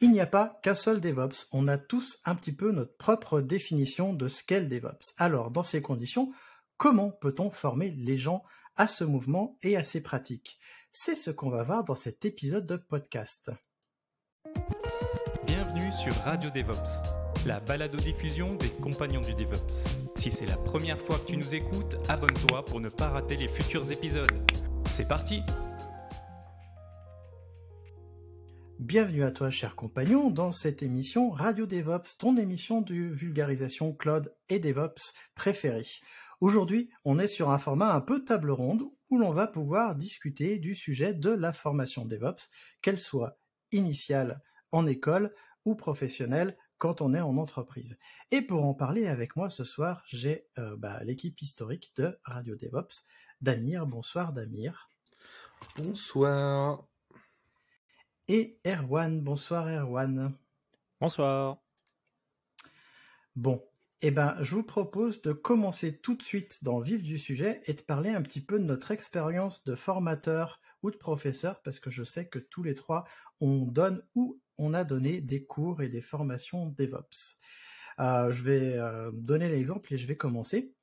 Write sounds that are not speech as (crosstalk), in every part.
Il n'y a pas qu'un seul DevOps, on a tous un petit peu notre propre définition de ce qu'est le DevOps. Alors, dans ces conditions, comment peut-on former les gens à ce mouvement et à ces pratiques C'est ce qu'on va voir dans cet épisode de podcast. Bienvenue sur Radio DevOps, la balado-diffusion des compagnons du DevOps. Si c'est la première fois que tu nous écoutes, abonne-toi pour ne pas rater les futurs épisodes. C'est parti Bienvenue à toi, cher compagnon, dans cette émission Radio DevOps, ton émission de vulgarisation cloud et DevOps préférée. Aujourd'hui, on est sur un format un peu table ronde où l'on va pouvoir discuter du sujet de la formation DevOps, qu'elle soit initiale en école ou professionnelle quand on est en entreprise. Et pour en parler avec moi ce soir, j'ai euh, bah, l'équipe historique de Radio DevOps, Damir. Bonsoir Damir. Bonsoir et Erwan. Bonsoir Erwan. Bonsoir. Bon, eh ben, je vous propose de commencer tout de suite dans le vif du sujet et de parler un petit peu de notre expérience de formateur ou de professeur, parce que je sais que tous les trois, on donne ou on a donné des cours et des formations DevOps. Euh, je vais euh, donner l'exemple et je vais commencer.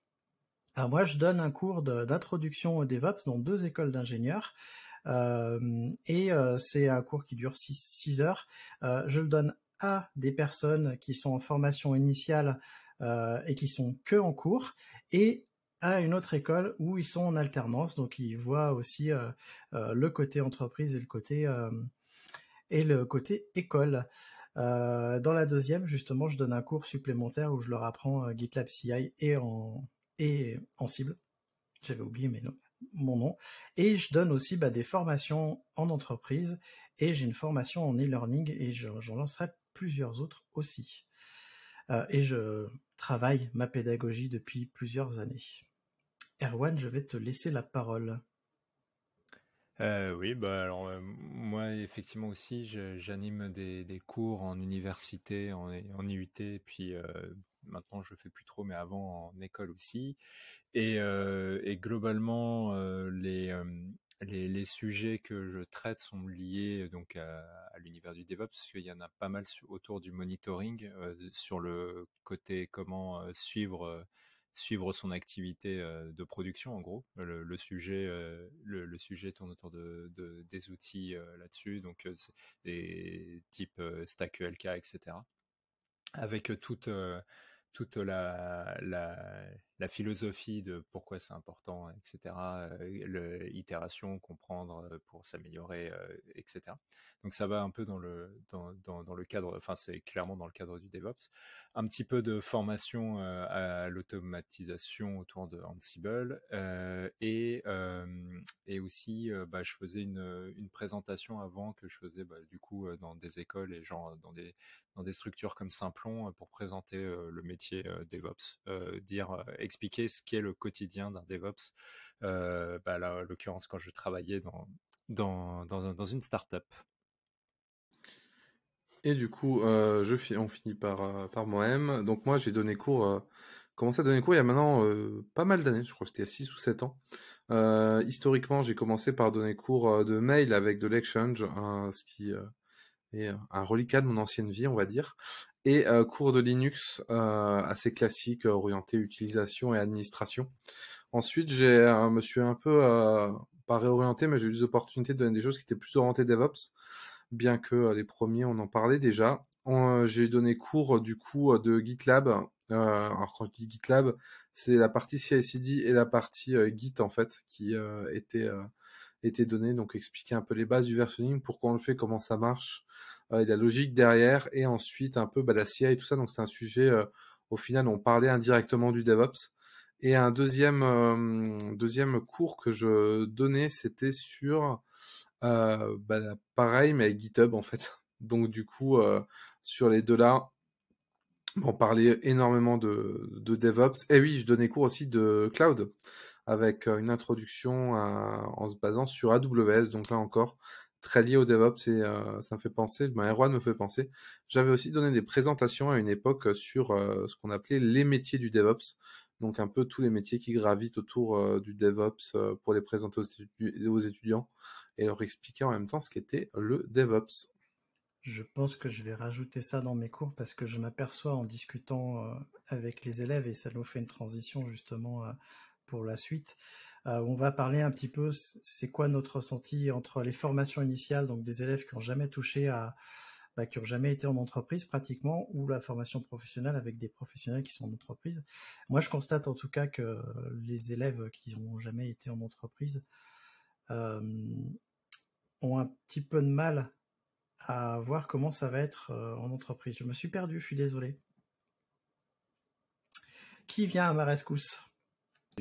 Alors moi, je donne un cours d'introduction au DevOps dans deux écoles d'ingénieurs. Euh, et euh, c'est un cours qui dure 6 heures. Euh, je le donne à des personnes qui sont en formation initiale et qui sont que en cours, et à une autre école où ils sont en alternance, donc ils voient aussi le côté entreprise et le côté et le côté école. dans la deuxième, justement, je donne un cours supplémentaire où je leur apprends GitLab CI et en et en cible. J'avais oublié, mes noms mon nom. Et je donne aussi bah, des formations en entreprise et j'ai une formation en e-learning et j'en lancerai plusieurs autres aussi. Euh, et je travaille ma pédagogie depuis plusieurs années. Erwan, je vais te laisser la parole. Euh, oui, bah alors euh, moi effectivement aussi, j'anime des, cours en université, en, en IUT, puis maintenant je fais plus trop, mais avant en école aussi. Et, euh, globalement, euh, euh, les, les, sujets que je traite sont liés donc à, l'univers du DevOps, parce qu'il y en a pas mal autour du monitoring, sur le côté comment suivre suivre son activité de production en gros. Le, sujet le, sujet tourne autour de, des outils là-dessus, donc des types Stack, ULK, e etc. Avec toute toute la, la la philosophie de pourquoi c'est important, etc., l'itération comprendre euh, pour s'améliorer, euh, etc. Donc ça va un peu dans le, dans, le cadre, enfin c'est clairement dans le cadre du DevOps. Un petit peu de formation euh, à l'automatisation autour de Ansible et, et aussi bah, je faisais une, présentation avant que je faisais bah, du coup dans des écoles et genre dans des, dans des structures comme Simplon pour présenter le métier DevOps, dire expliquer ce qu'est le quotidien d'un DevOps. Euh, bah, en l'occurrence, quand je travaillais dans, dans, dans, dans une startup. Et du coup, euh, on finit par, euh, par moi-même. Donc moi, j'ai donné cours, commencé à donner cours il y a maintenant pas mal d'années, je crois que c'était à 6 ou 7 ans. historiquement, j'ai commencé par donner cours de mail avec de l'exchange, ce qui est un reliquat de mon ancienne vie, on va dire et euh, cours de Linux euh, assez classique, orienté utilisation et administration. Ensuite, j'ai me suis un peu, euh, pas réorienté, mais j'ai eu des opportunités de donner des choses qui étaient plus orientées DevOps, bien que les premiers, on en parlait déjà. j'ai donné cours du coup de GitLab. alors quand je dis GitLab, c'est la partie CICD et la partie Git en fait qui était était donnée, donc expliquer un peu les bases du versioning, pourquoi on le fait, comment ça marche, euh, la logique derrière, et ensuite un peu la CIA et tout ça. Donc c'est un sujet, euh, au final, on parlait indirectement du DevOps. Et un deuxième, euh, deuxième cours que je donnais, c'était sur, bah, pareil, mais avec GitHub en fait. (laughs) Donc du coup, sur les deux là, on parlait énormément de, DevOps. Et oui, je donnais cours aussi de cloud avec une introduction en se basant sur AWS. Donc là encore, très lié au DevOps et euh, ça me fait penser, ben Erwan me fait penser, j'avais aussi donné des présentations à une époque euh, sur euh, ce qu'on appelait les métiers du DevOps, donc un peu tous les métiers qui gravitent autour du DevOps pour les présenter aux, aux, étudiants et leur expliquer en même temps ce qu'était le DevOps. Je pense que je vais rajouter ça dans mes cours parce que je m'aperçois en discutant avec les élèves et ça nous fait une transition justement pour la suite. Euh, on va parler un petit peu, c'est quoi notre ressenti entre les formations initiales, donc des élèves qui n'ont jamais touché à, bah, qui ont jamais été en entreprise pratiquement, ou la formation professionnelle avec des professionnels qui sont en entreprise. Moi, je constate en tout cas que les élèves qui n'ont jamais été en entreprise euh, ont un petit peu de mal à voir comment ça va être euh, en entreprise. Je me suis perdu, je suis désolé. Qui vient à rescousse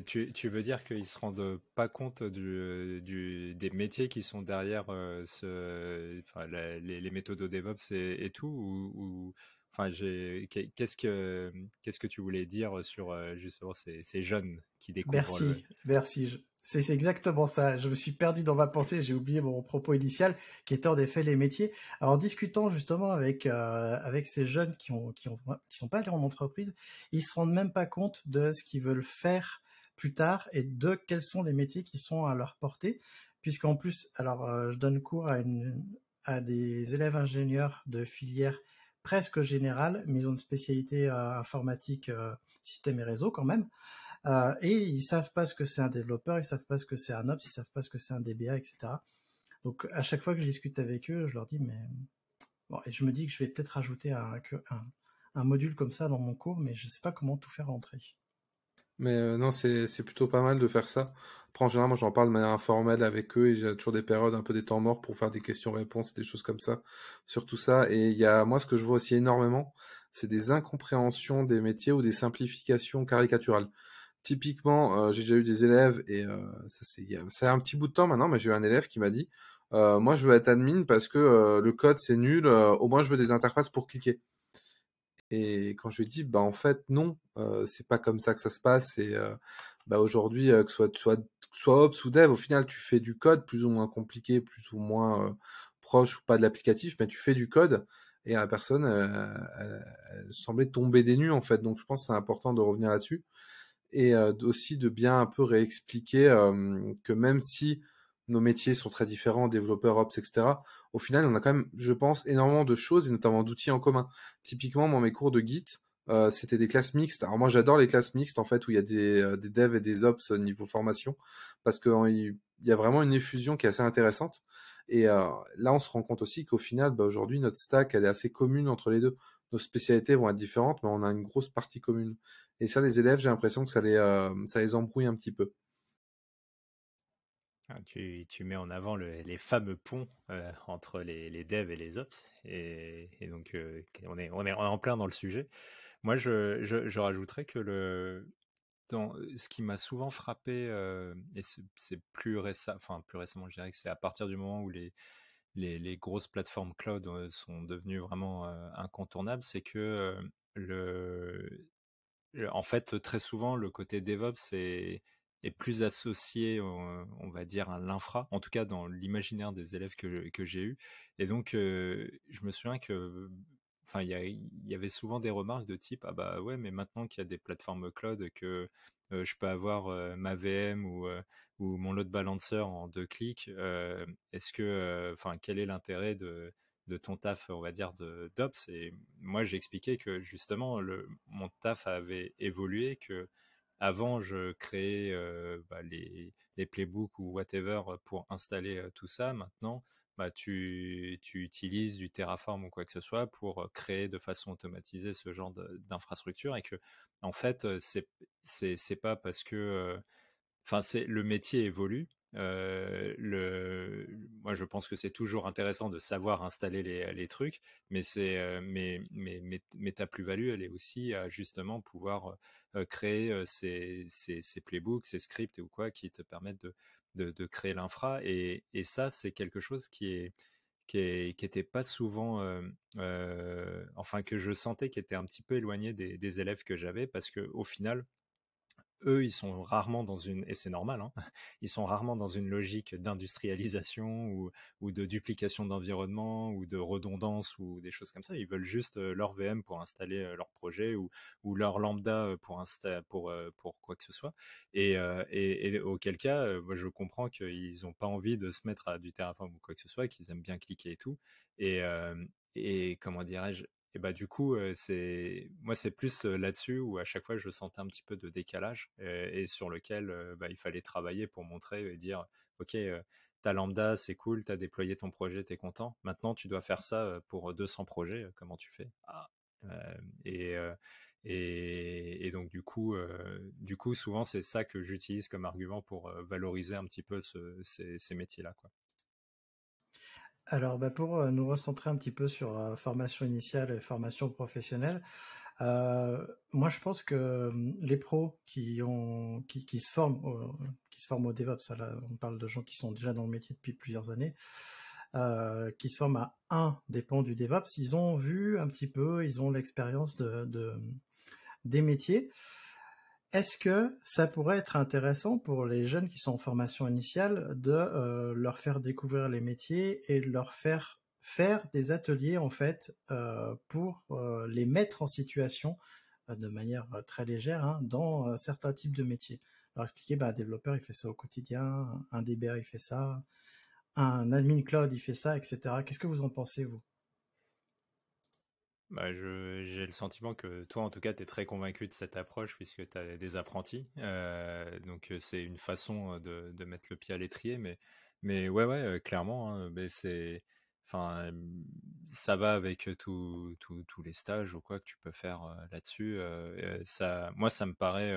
tu, veux dire qu'ils ne se rendent pas compte du, des métiers qui sont derrière euh, ce, les, les, méthodes DevOps et, tout ou, enfin, qu'est-ce, que, que tu voulais dire sur euh, justement ces, jeunes qui découvrent Merci, merci. C'est exactement ça. Je me suis perdu dans ma pensée, j'ai oublié mon propos initial, qui était en effet les métiers. en discutant justement avec euh, avec ces jeunes qui ont qui sont pas allés en entreprise, ils se rendent même pas compte de ce qu'ils veulent faire plus tard et de quels sont les métiers qui sont à leur portée, puisqu'en plus, alors euh, je donne cours à, à des élèves ingénieurs de filière presque générale, mais ils ont une spécialité euh, informatique, euh, système et réseau quand même. et ils savent pas ce que c'est un développeur, ils savent pas ce que c'est un ops, ils savent pas ce que c'est un DBA, etc. Donc à chaque fois que je discute avec eux, je leur dis mais bon, et je me dis que je vais peut-être rajouter un module comme ça dans mon cours, mais je sais pas comment tout faire rentrer. Mais euh, non, c'est, c'est plutôt pas mal de faire ça. Après, en général, moi, j'en parle de manière informelle avec eux et j'ai toujours des périodes, un peu des temps morts pour faire des questions-réponses et des choses comme ça sur tout ça. Et il y a, moi, ce que je vois aussi énormément, c'est des incompréhensions des métiers ou des simplifications caricaturales. Typiquement, euh, j'ai déjà eu des élèves et euh, ça, c'est, ça a un petit bout de temps maintenant, mais j'ai eu un élève qui m'a dit, moi, je veux être admin parce que le code, c'est nul, au moins, je veux des interfaces pour cliquer. Et quand je lui ai dit, bah, en fait non, euh, c'est pas comme ça que ça se passe. Et euh, bah, aujourd'hui, euh, que soit soit ops ou dev, au final tu fais du code plus ou moins compliqué, plus ou moins proche ou pas de l'applicatif, mais tu fais du code. Et la personne semblait tomber des nues en fait. Donc je pense que c'est important de revenir là-dessus et aussi de bien un peu réexpliquer que même si nos métiers sont très différents, développeurs, ops, etc. Au final, on a quand même, je pense, énormément de choses et notamment d'outils en commun. Typiquement, dans mes cours de Git, euh, c'était des classes mixtes. Alors moi, j'adore les classes mixtes en fait où il y a des, euh, devs et des ops euh, niveau formation parce qu'il y a vraiment une effusion qui est assez intéressante. Et là, on se rend compte aussi qu'au final, bah, aujourd'hui, notre stack elle est assez commune entre les deux. Nos spécialités vont être différentes, mais on a une grosse partie commune. Et ça, les élèves, j'ai l'impression que ça les embrouille un petit peu. Hein, tu, tu, mets en avant le, les fameux ponts euh, entre les, les, devs et les ops. Et, donc, euh, on, est, on, est, en plein dans le sujet. Moi, je, je, rajouterais que le, dans, euh, ce qui m'a souvent frappé, et c'est plus, récent, enfin, plus récemment, je dirais que c'est à partir du moment où les, les, les grosses plateformes cloud sont devenues vraiment incontournables, c'est que le, en fait, très souvent, le côté DevOps c'est est plus associé, on va dire, à l'infra, en tout cas dans l'imaginaire des élèves que, que j'ai eu. Et donc, je me souviens que, enfin, il y, avait souvent des remarques de type, ah bah ouais, mais maintenant qu'il y a des plateformes cloud, que je peux avoir ma VM ou, ou mon load balancer en deux clics, est-ce que, enfin, quel est l'intérêt de, de ton taf, on va dire, de d'Ops. Et moi, j'expliquais que justement, le, mon taf avait évolué, que avant, je créais bah, les, playbooks ou whatever pour installer tout ça. Maintenant, bah, tu, utilises du Terraform ou quoi que ce soit pour créer de façon automatisée ce genre d'infrastructure et que, en fait, c'est, pas parce que, enfin, le métier évolue le, moi, je pense que c'est toujours intéressant de savoir installer les, trucs, mais c'est, ta plus-value, elle est aussi à justement pouvoir créer ces, ces, playbooks, ces scripts ou quoi qui te permettent de, de, créer l'infra. Et, et ça, c'est quelque chose qui est, qui, était pas souvent, enfin que je sentais qui était un petit peu éloigné des, des élèves que j'avais parce que au final eux, ils sont rarement dans une, et c'est normal, hein, (laughs) ils sont rarement dans une logique d'industrialisation ou, ou, de duplication d'environnement ou de redondance ou des choses comme ça. Ils veulent juste euh, leur VM pour installer euh, leur projet ou, ou leur lambda euh, pour, pour, pour quoi que ce soit. Et, et, auquel cas, moi, je comprends qu'ils n'ont pas envie de se mettre à du Terraform ou quoi que ce soit, qu'ils aiment bien cliquer et tout. Et, et comment dirais-je, et bah du coup c'est moi c'est plus là-dessus où à chaque fois je sentais un petit peu de décalage et, sur lequel bah, il fallait travailler pour montrer et dire ok ta lambda c'est cool t'as déployé ton projet t'es content maintenant tu dois faire ça pour 200 projets comment tu fais ah. et, et, donc du coup du coup souvent c'est ça que j'utilise comme argument pour valoriser un petit peu ces, ces métiers là quoi alors, bah, pour euh, nous recentrer un petit peu sur euh, formation initiale et formation professionnelle, euh, moi, je pense que hum, les pros qui se forment, au, qui se forment au DevOps, on parle de gens qui sont déjà dans le métier depuis plusieurs années, qui se forment à un dépend du DevOps, ils ont vu un petit peu, ils ont l'expérience hum, des métiers. Est-ce que ça pourrait être intéressant pour les jeunes qui sont en formation initiale de euh, leur faire découvrir les métiers et de leur faire faire des ateliers en fait euh, pour euh, les mettre en situation de manière très légère hein, dans certains types de métiers. Alors expliquer, bah, un développeur il fait ça au quotidien, un DBA il fait ça, un admin cloud il fait ça, etc. Qu'est-ce que vous en pensez vous bah, j'ai le sentiment que toi, en tout cas, tu es très convaincu de cette approche puisque tu as des apprentis. Euh, donc, c'est une façon de, de, mettre le pied à l'étrier. Mais, mais ouais, ouais, clairement, hein, c'est. Enfin, ça va avec tous les stages ou quoi que tu peux faire là-dessus. ça, moi, ça me paraît.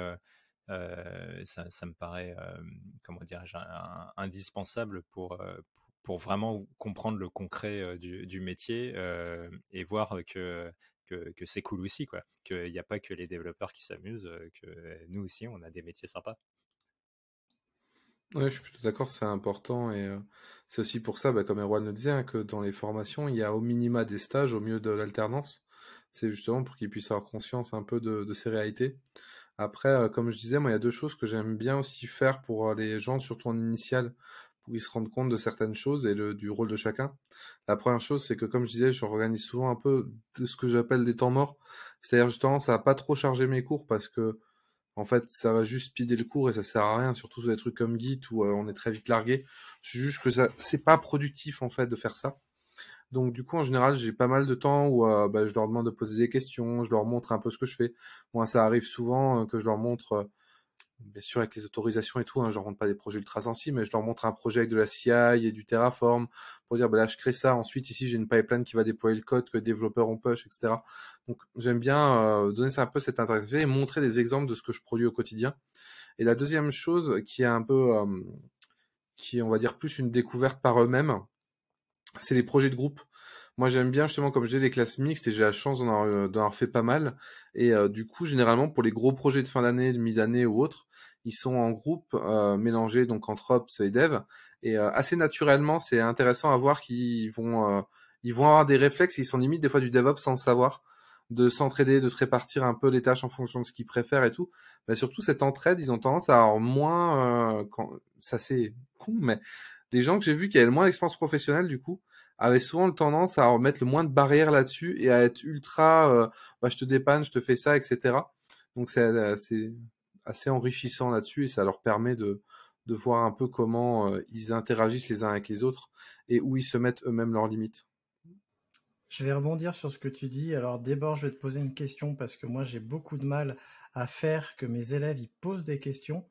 Euh, ça, ça, me paraît, comment dire indispensable pour, pour vraiment comprendre le concret du, métier et voir que que, c'est cool aussi, quoi. Qu'il n'y a pas que les développeurs qui s'amusent, que nous aussi, on a des métiers sympas. Oui, je suis plutôt d'accord, c'est important. Et c'est aussi pour ça, bah, comme Erwan le disait, hein, que dans les formations, il y a au minima des stages au mieux de l'alternance. C'est justement pour qu'ils puissent avoir conscience un peu de, ces réalités. Après, comme je disais, moi, il y a deux choses que j'aime bien aussi faire pour les gens, surtout en initial, où ils se rendent compte de certaines choses et du rôle de chacun. La première chose, c'est que comme je disais, je organise souvent un peu ce que j'appelle des temps morts. C'est-à-dire, j'ai tendance à pas trop charger mes cours parce que, en fait, ça va juste speeder le cours et ça sert à rien, surtout sur des trucs comme Git où euh, on est très vite largué. Je juge que ça, c'est pas productif, en fait, de faire ça. Donc du coup, en général, j'ai pas mal de temps où euh, bah, je leur demande de poser des questions, je leur montre un peu ce que je fais. Moi, ça arrive souvent euh, que je leur montre bien sûr avec les autorisations et tout, hein, je leur montre pas des projets ultra sensibles, mais je leur montre un projet avec de la CI et du Terraform pour dire, bah là, je crée ça. Ensuite, ici, j'ai une pipeline qui va déployer le code que les développeurs ont push, etc. Donc, j'aime bien euh, donner ça un peu cette intérêt et montrer des exemples de ce que je produis au quotidien. Et la deuxième chose qui est un peu, euh, qui on va dire, plus une découverte par eux-mêmes, c'est les projets de groupe. Moi, j'aime bien justement, comme j'ai des classes mixtes et j'ai la chance d'en avoir, euh, fait pas mal. Et euh, du coup, généralement, pour les gros projets de fin d'année, de mi-d'année ou autre, ils sont en groupe euh, mélangés donc entre ops et dev. Et assez naturellement, c'est intéressant à voir qu'ils vont, ils vont avoir des réflexes. Ils sont limite des fois du DevOps sans le savoir de s'entraider, de se répartir un peu les tâches en fonction de ce qu'ils préfèrent et tout. Mais surtout, cette entraide, ils ont tendance à avoir moins, quand... ça c'est con, mais des gens que j'ai vus qui avaient moins d'expérience professionnelle, du coup, avait souvent tendance à remettre le moins de barrières là-dessus et à être ultra, euh, bah, je te dépanne, je te fais ça, etc. Donc euh, c'est assez, enrichissant là-dessus et ça leur permet de, de voir un peu comment euh, ils interagissent les uns avec les autres et où ils se mettent eux-mêmes leurs limites. Je vais rebondir sur ce que tu dis. Alors d'abord, je vais te poser une question parce que moi j'ai beaucoup de mal à faire que mes élèves ils posent des questions,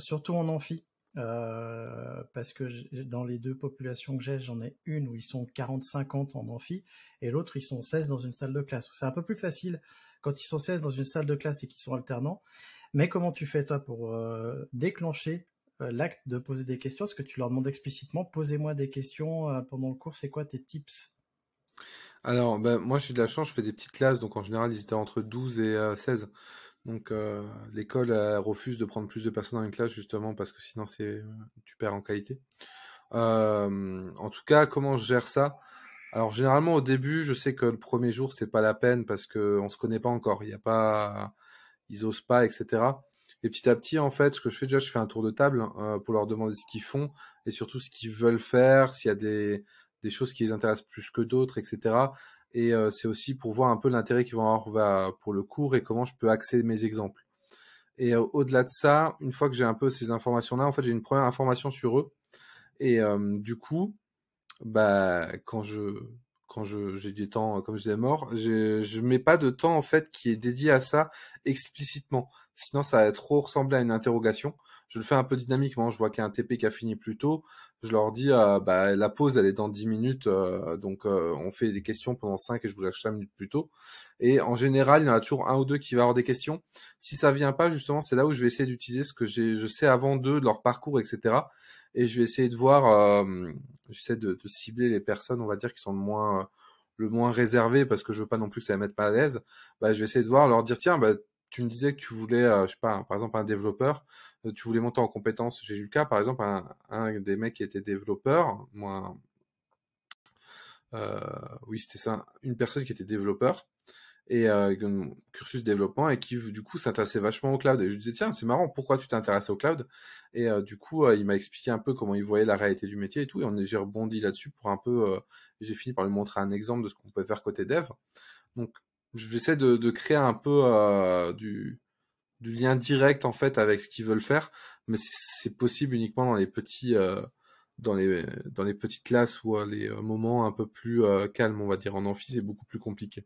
surtout en amphi. Euh, parce que dans les deux populations que j'ai, j'en ai une où ils sont 40-50 en amphi et l'autre ils sont 16 dans une salle de classe. C'est un peu plus facile quand ils sont 16 dans une salle de classe et qu'ils sont alternants. Mais comment tu fais toi pour euh, déclencher euh, l'acte de poser des questions Est-ce que tu leur demandes explicitement posez-moi des questions pendant le cours C'est quoi tes tips Alors ben, moi j'ai de la chance, je fais des petites classes donc en général ils étaient entre 12 et 16. Donc euh, l'école refuse de prendre plus de personnes dans une classe justement parce que sinon c'est euh, tu perds en qualité. Euh, en tout cas, comment je gère ça Alors généralement au début, je sais que le premier jour c'est pas la peine parce que on se connaît pas encore, il y a pas, ils osent pas, etc. Et petit à petit, en fait, ce que je fais déjà, je fais un tour de table pour leur demander ce qu'ils font et surtout ce qu'ils veulent faire, s'il y a des, des choses qui les intéressent plus que d'autres, etc et euh, c'est aussi pour voir un peu l'intérêt qu'ils vont avoir pour le cours et comment je peux à mes exemples. Et euh, au-delà de ça, une fois que j'ai un peu ces informations-là, en fait, j'ai une première information sur eux. Et euh, du coup, bah, quand je j'ai du temps, comme je disais mort, je ne mets pas de temps en fait qui est dédié à ça explicitement. Sinon, ça va trop ressembler à une interrogation. Je le fais un peu dynamiquement. Je vois qu'il y a un TP qui a fini plus tôt. Je leur dis, euh, bah, la pause, elle est dans 10 minutes. Euh, donc, euh, on fait des questions pendant 5 et je vous achète 5 minutes plus tôt. Et en général, il y en a toujours un ou deux qui va avoir des questions. Si ça vient pas, justement, c'est là où je vais essayer d'utiliser ce que je sais avant d'eux, de leur parcours, etc. Et je vais essayer de voir, j'essaie de, cibler les personnes, on va dire, qui sont le moins le moins réservées, parce que je veux pas non plus que ça les mette pas à l'aise, bah, je vais essayer de voir, leur dire tiens, bah, tu me disais que tu voulais, euh, je sais pas, par exemple un développeur, euh, tu voulais monter en compétences J'ai eu le cas, par exemple, un, des mecs qui était développeur, moi, euh, oui, c'était ça, une personne qui était développeur et un cursus développement et qui du coup s'intéressait vachement au cloud et je disais tiens c'est marrant pourquoi tu t'intéresses au cloud et du coup il m'a expliqué un peu comment il voyait la réalité du métier et tout et on j'ai rebondi là-dessus pour un peu j'ai fini par lui montrer un exemple de ce qu'on peut faire côté dev donc j'essaie de, de, créer un peu euh, du, du, lien direct en fait avec ce qu'ils veulent faire, mais c'est possible uniquement dans les petits, euh, dans les dans les petites classes ou euh, les moments un peu plus calmes, on va dire. En amphi, c'est beaucoup plus compliqué.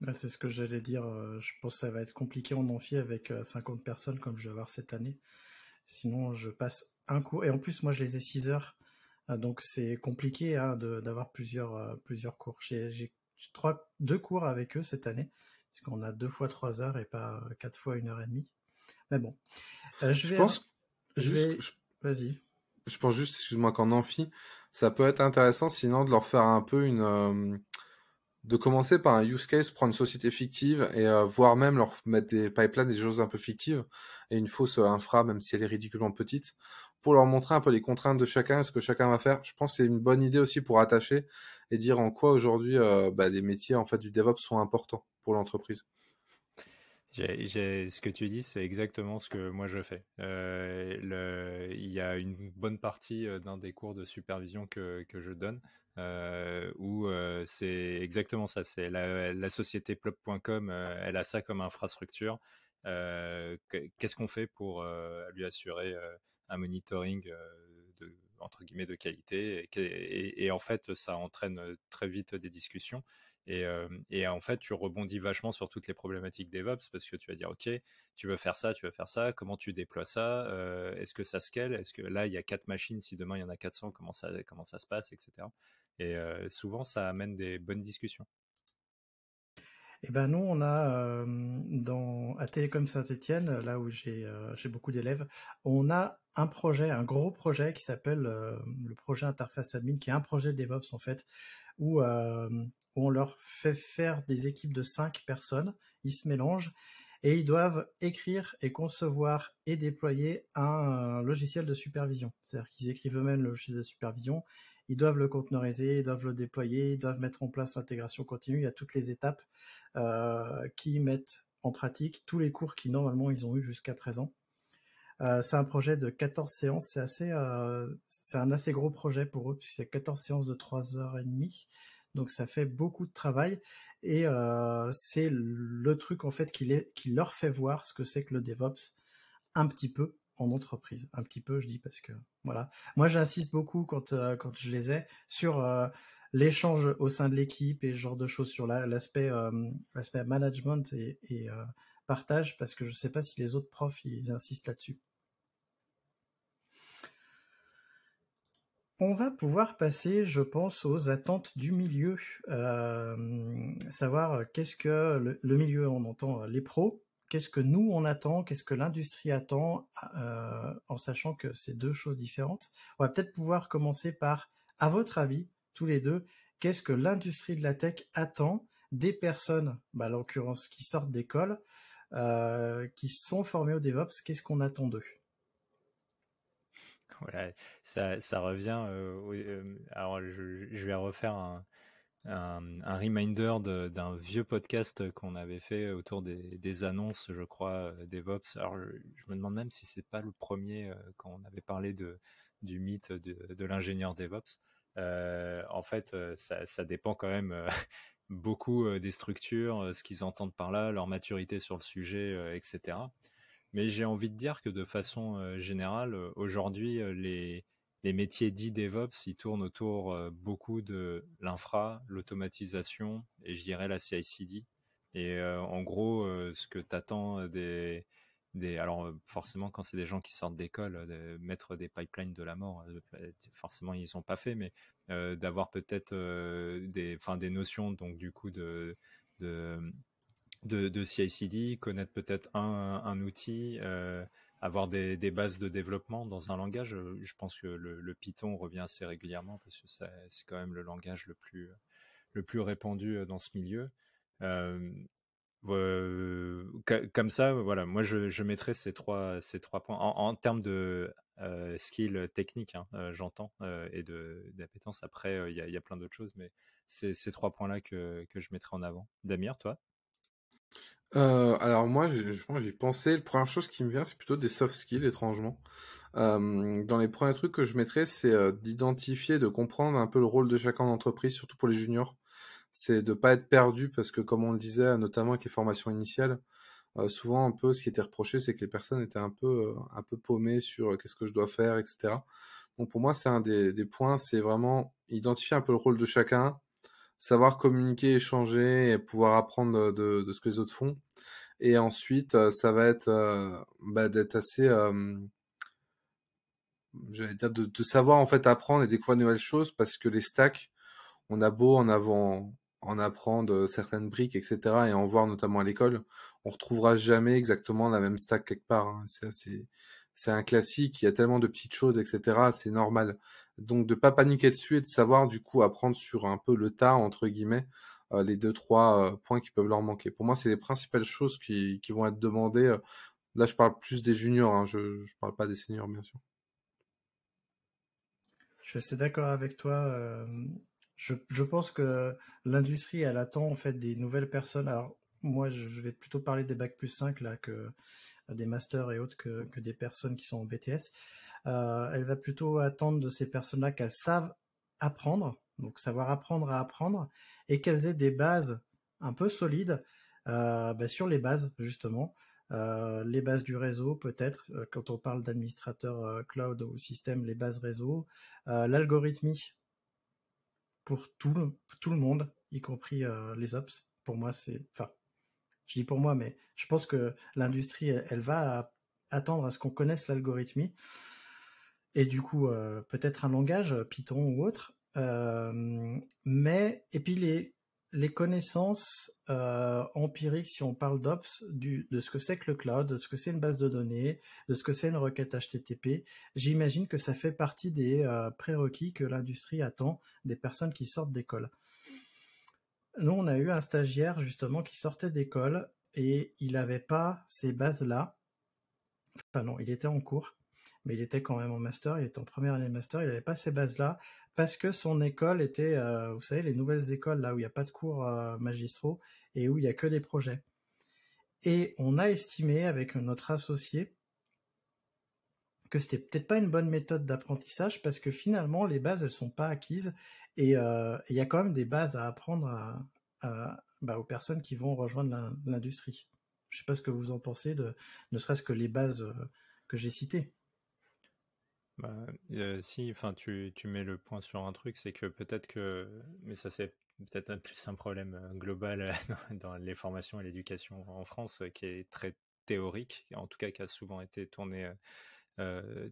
Bah, c'est ce que j'allais dire. Je pense que ça va être compliqué en amphi avec 50 personnes comme je vais avoir cette année. Sinon, je passe un cours. Et en plus, moi, je les ai 6 heures. Donc c'est compliqué hein, d'avoir plusieurs, plusieurs cours. J'ai trois, deux cours avec eux cette année, qu'on a deux fois trois heures et pas euh, quatre fois une heure et demie. Mais bon, euh, je, pense, je vas-y. Je pense juste, excuse-moi, qu'en amphi, ça peut être intéressant, sinon de leur faire un peu une, euh, de commencer par un use case, prendre une société fictive et voire même leur mettre des pipelines, des choses un peu fictives et une fausse infra, même si elle est ridiculement petite, pour leur montrer un peu les contraintes de chacun ce que chacun va faire. Je pense que c'est une bonne idée aussi pour attacher et dire en quoi aujourd'hui euh, bah, les métiers en fait du DevOps sont importants pour l'entreprise. J'ai ce que tu dis, c'est exactement ce que moi je fais. Euh, il y a une bonne partie euh, d'un des cours de supervision que, je donne où c'est exactement ça. C'est la, la, société plop.com, elle a ça comme infrastructure. Qu'est-ce qu'on fait pour lui assurer un monitoring euh, de, entre guillemets de qualité et, en fait ça entraîne euh, très vite des discussions euh, et, en fait tu rebondis vachement sur toutes les problématiques DevOps parce que tu vas dire ok tu veux faire ça tu veux faire ça comment tu déploies ça est-ce que ça scale est-ce que là il y a quatre machines si demain il y en a 400 comment ça comment ça se passe etc et souvent ça amène des bonnes discussions et eh ben nous, on a, Télécom saint etienne là où euh, j'ai beaucoup d'élèves, on a un projet, un gros projet qui s'appelle euh, le projet Interface Admin, qui est un projet DevOps en fait, euh, où, on leur fait faire des équipes de cinq personnes, ils se mélangent et ils doivent écrire et concevoir et déployer un logiciel de supervision. C'est-à-dire qu'ils écrivent eux-mêmes le logiciel de supervision, ils doivent le conteneuriser, ils doivent le déployer, ils doivent mettre en place l'intégration continue. Il y a toutes les étapes qui mettent en pratique tous les cours qui normalement ils ont eu jusqu'à présent. Euh, c'est un projet de 14 séances, c'est assez, euh, c'est un assez gros projet pour eux, puisque c'est 14 séances de 3h30, donc ça fait beaucoup de travail, et euh, c'est le truc en fait qui, les, qui leur fait voir ce que c'est que le DevOps un petit peu en entreprise. Un petit peu, je dis, parce que voilà. Moi, j'insiste beaucoup quand, quand je les ai sur l'échange au sein de l'équipe et ce genre de choses sur euh, l'aspect management et, euh, partage parce que je ne sais pas si les autres profs ils insistent là-dessus. On va pouvoir passer, je pense, aux attentes du milieu, euh, savoir qu'est-ce que le, milieu, on entend les pros, qu'est-ce que nous on attend, qu'est-ce que l'industrie attend, en sachant que c'est deux choses différentes. On va peut-être pouvoir commencer par, à votre avis, tous les deux, qu'est-ce que l'industrie de la tech attend des personnes, bah, en l'occurrence qui sortent d'école, euh, qui sont formées au DevOps, qu'est-ce qu'on attend d'eux Voilà, ça, revient. Euh, euh, alors, je, vais refaire un, reminder d'un vieux podcast qu'on avait fait autour des, annonces, je crois, DevOps. Alors, je, me demande même si c'est pas le premier quand on avait parlé de du mythe de l'ingénieur DevOps. Euh, en fait, euh, ça, dépend quand même euh, (laughs) beaucoup des structures, ce qu'ils entendent par là, leur maturité sur le sujet, etc. Mais j'ai envie de dire que de façon générale, aujourd'hui, les, métiers dits DevOps, ils tournent autour beaucoup de l'infra, l'automatisation et je dirais la CICD. Et en gros, ce que t'attends des alors euh, forcément quand c'est des gens qui sortent d'école, euh, mettre des pipelines de la mort, euh, forcément ils n'ont pas fait, mais d'avoir peut-être des, enfin des notions donc du coup de de, de, CI/CD, connaître peut-être un, un outil, avoir des, des, bases de développement dans un langage. Je pense que le, Python revient assez régulièrement parce que c'est quand même le langage le plus le plus répandu dans ce milieu comme ça, voilà, moi je, je, mettrais ces trois, ces trois points en, termes de skill technique, hein, j'entends, et d'appétence. Après, il y a, plein d'autres choses, mais c'est ces trois points-là que, je mettrais en avant. Damir, toi alors moi, j'ai pensé. La première chose qui me vient, c'est plutôt des soft skills, étrangement. dans les premiers trucs que je mettrais, c'est d'identifier, de comprendre un peu le rôle de chacun en entreprise, surtout pour les juniors c'est de pas être perdu parce que, comme on le disait, notamment avec les formations initiales, euh, souvent un peu ce qui était reproché, c'est que les personnes étaient un peu, euh, un peu paumées sur euh, qu'est-ce que je dois faire, etc. Donc pour moi, c'est un des, points, c'est vraiment identifier un peu le rôle de chacun, savoir communiquer, échanger et pouvoir apprendre de, ce que les autres font. Et ensuite, ça va être bah, d'être assez, j'allais dire, de, de, savoir en fait apprendre et découvrir de nouvelles choses parce que les stacks, on a beau en, avant, en apprendre euh, certaines briques, etc., et en voir notamment à l'école, on retrouvera jamais exactement la même stack quelque part. Hein. C'est c'est un classique, il y a tellement de petites choses, etc. C'est normal. Donc de pas paniquer dessus et de savoir du coup apprendre sur un peu le tas entre guillemets euh, les deux trois euh, points qui peuvent leur manquer. Pour moi, c'est les principales choses qui, vont être demandées. là, je parle plus des juniors, hein, je ne parle pas des seniors bien sûr. Je suis d'accord avec toi je, je, pense que l'industrie, elle attend en fait des nouvelles personnes. Alors moi, je vais plutôt parler des bac plus 5 là que euh, des masters et autres que, des personnes qui sont en BTS. Euh, elle va plutôt attendre de ces personnes-là qu'elles savent apprendre, donc savoir apprendre à apprendre, et qu'elles aient des bases un peu solides euh, ben, sur les bases justement. les bases du réseau peut-être, quand on parle d'administrateur cloud ou système, les bases réseau, l'algorithmie pour tout le, tout le monde, y compris euh, les ops. Pour moi, c'est, enfin, je dis pour moi, mais je pense que l'industrie, elle, va attendre à ce qu'on connaisse l'algorithmie et du coup euh, peut-être un langage Python ou autre. Euh, mais et puis les les connaissances euh, empiriques, si on parle d'ops, de ce que c'est que le cloud, de ce que c'est une base de données, de ce que c'est une requête HTTP, j'imagine que ça fait partie des euh, prérequis que l'industrie attend des personnes qui sortent d'école. Nous, on a eu un stagiaire justement qui sortait d'école et il n'avait pas ces bases-là. Enfin non, il était en cours, mais il était quand même en master, il était en première année de master, il n'avait pas ces bases-là parce que son école était, euh, vous savez, les nouvelles écoles là où il n'y a pas de cours euh, magistraux et où il n'y a que des projets. Et on a estimé avec notre associé que c'était peut-être pas une bonne méthode d'apprentissage parce que finalement les bases elles sont pas acquises et euh, il y a quand même des bases à apprendre bah, aux personnes qui vont rejoindre l'industrie. Je sais pas ce que vous en pensez de, ne serait-ce que les bases que j'ai citées. Bah, si, enfin, tu, tu mets le point sur un truc, c'est que peut-être que, mais ça c'est peut-être un, plus un problème euh, global euh, (laughs) dans, les formations et l'éducation en France, euh, qui est très théorique, en tout cas qui a souvent été tourné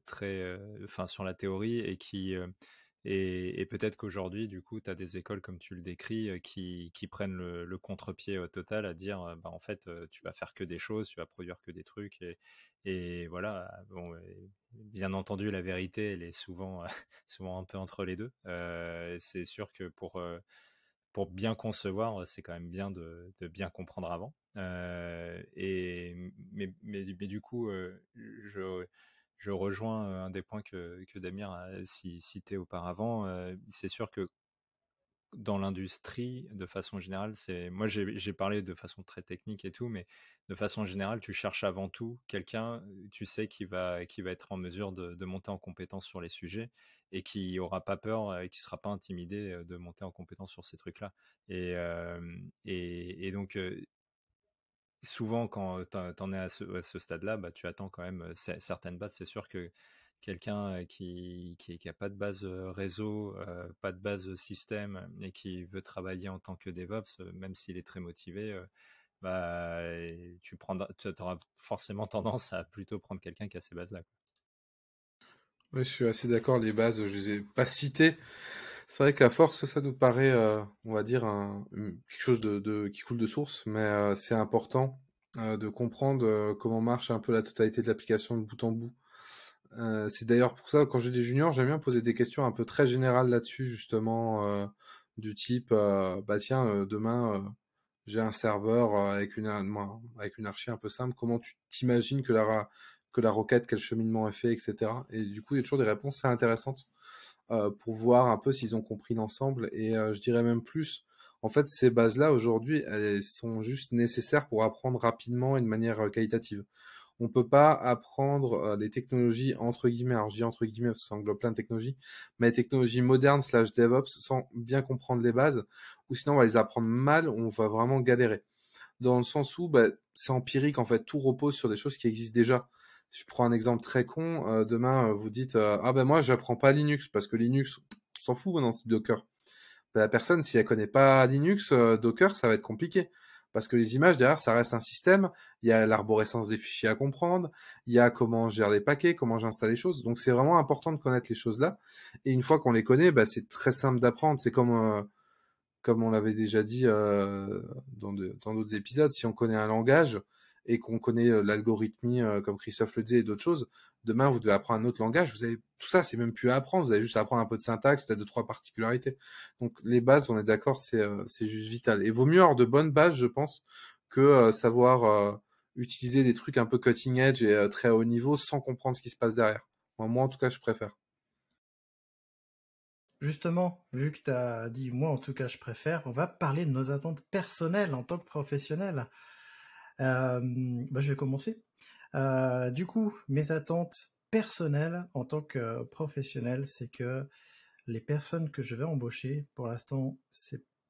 très, enfin, sur la théorie et qui et, peut-être qu'aujourd'hui, du coup, tu as des écoles, comme tu le décris, euh, qui, qui prennent le, le contre-pied euh, total à dire, euh, bah, en fait, tu vas faire que des choses, tu vas produire que des trucs. Et, et voilà, bon, bien entendu, la vérité, elle est souvent, (laughs) souvent un peu entre les deux. c'est sûr que pour, pour bien concevoir, c'est quand même bien de, bien comprendre avant. et, mais, mais, du coup, je je rejoins un des points que, que Damir a cité auparavant. c'est sûr que dans l'industrie, de façon générale, c'est moi j'ai parlé de façon très technique et tout, mais de façon générale, tu cherches avant tout quelqu'un, tu sais, qui va, qui va être en mesure de, monter en compétence sur les sujets et qui n'aura pas peur et qui sera pas intimidé de monter en compétence sur ces trucs-là. et, et, donc, souvent, quand tu en es à ce, stade-là, bah, tu attends quand même certaines bases. C'est sûr que quelqu'un qui, n'a pas de base réseau, pas de base système et qui veut travailler en tant que DevOps, même s'il est très motivé, bah, tu prendras, auras forcément tendance à plutôt prendre quelqu'un qui a ces bases-là. Oui, je suis assez d'accord. Les bases, je les ai pas citées, c'est vrai qu'à force, ça nous paraît, euh, on va dire, quelque chose de, qui coule de source, mais euh, c'est important euh, de comprendre comment marche un peu la totalité de l'application de bout en bout. c'est d'ailleurs pour ça, quand j'ai des juniors, j'aime bien poser des questions un peu très générales là-dessus, justement, du type, bah tiens, demain, j'ai un serveur avec une, avec une archi un peu simple, comment tu t'imagines que la, que la requête, quel cheminement est fait, etc. Et du coup, il y a toujours des réponses assez intéressantes euh, pour voir un peu s'ils ont compris l'ensemble. Et euh, je dirais même plus, en fait, ces bases-là, aujourd'hui, elles sont juste nécessaires pour apprendre rapidement et de manière euh, qualitative. On ne peut pas apprendre les technologies entre guillemets, alors je dis entre guillemets ça englobe plein de technologies, mais les technologies modernes slash DevOps sans bien comprendre les bases, ou sinon on va les apprendre mal, on va vraiment galérer. Dans le sens où bah, c'est empirique, en fait, tout repose sur des choses qui existent déjà je prends un exemple très con, euh, demain euh, vous dites euh, ah ben moi j'apprends pas Linux parce que Linux s'en fout hein, dans Docker. Ben, la personne si elle connaît pas Linux, Docker ça va être compliqué parce que les images derrière ça reste un système. Il y a l'arborescence des fichiers à comprendre, il y a comment gérer gère les paquets, comment j'installe les choses. Donc c'est vraiment important de connaître les choses là. Et une fois qu'on les connaît, ben, c'est très simple d'apprendre. C'est comme comme on l'avait déjà dit dans d'autres épisodes, si on connaît un langage, et qu'on connaît euh, l'algorithmie, euh, comme Christophe le disait, et d'autres choses, demain, vous devez apprendre un autre langage. Vous avez tout ça, c'est même plus à apprendre. Vous avez juste à apprendre un peu de syntaxe, peut-être deux, trois particularités. Donc, les bases, on est d'accord, c'est, euh, c'est juste vital. Et vaut mieux avoir de bonnes bases, je pense, que savoir utiliser des trucs un peu cutting edge et très haut niveau sans comprendre ce qui se passe derrière. Moi, en tout cas, je préfère. Justement, vu que tu as dit moi, en tout cas, je préfère, on va parler de nos attentes personnelles en tant que professionnels. Euh, bah, je vais commencer. Euh, du coup, mes attentes personnelles en tant que professionnel, c'est que les personnes que je vais embaucher, pour l'instant,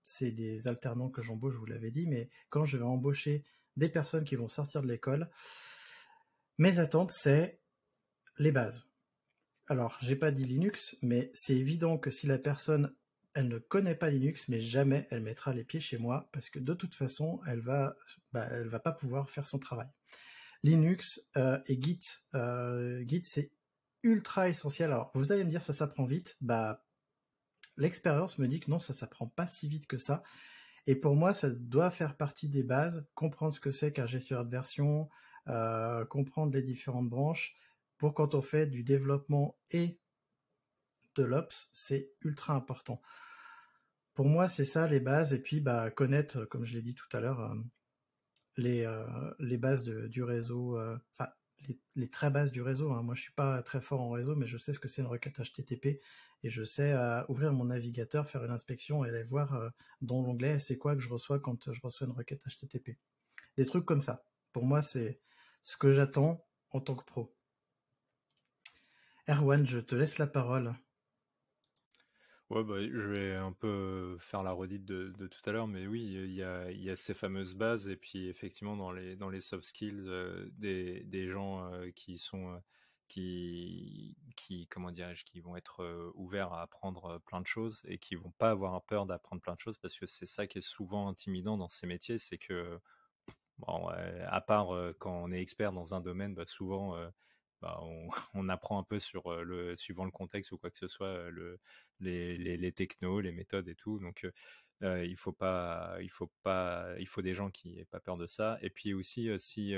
c'est des alternants que j'embauche, je vous l'avais dit, mais quand je vais embaucher des personnes qui vont sortir de l'école, mes attentes, c'est les bases. Alors, j'ai pas dit Linux, mais c'est évident que si la personne elle ne connaît pas Linux, mais jamais elle mettra les pieds chez moi parce que de toute façon, elle va, bah, elle va pas pouvoir faire son travail. Linux euh, et Git, euh, Git c'est ultra essentiel. Alors vous allez me dire ça s'apprend vite, bah l'expérience me dit que non, ça s'apprend pas si vite que ça. Et pour moi, ça doit faire partie des bases, comprendre ce que c'est qu'un gestionnaire de version, euh, comprendre les différentes branches, pour quand on fait du développement et de l'Ops, c'est ultra important. Pour moi, c'est ça les bases, et puis bah, connaître, euh, comme je l'ai dit tout à l'heure, euh, les, euh, les bases du réseau, enfin les, très bases du réseau. Hein. Moi, je suis pas très fort en réseau, mais je sais ce que c'est une requête HTTP, et je sais ouvrir mon navigateur, faire une inspection et aller voir dans l'onglet c'est quoi que je reçois quand je reçois une requête HTTP. Des trucs comme ça. Pour moi, c'est ce que j'attends en tant que pro. Erwan, je te laisse la parole. Ouais, bah, je vais un peu faire la redite de, tout à l'heure, mais oui, il y a, ces fameuses bases, et puis effectivement, dans les, dans les soft skills, euh, des, gens euh, qui sont, euh, qui, qui, comment dirais-je, qui vont être ouverts à apprendre plein de choses et qui vont pas avoir peur d'apprendre plein de choses parce que c'est ça qui est souvent intimidant dans ces métiers, c'est que, à part quand on est expert dans un domaine, bah, souvent, bah, (laughs) on, apprend un peu sur euh, le suivant le contexte ou quoi que ce soit euh, les, les, les technos, les méthodes et tout. Donc euh, il faut pas, il faut pas, il faut des gens qui n'aient pas peur de ça. Et puis aussi si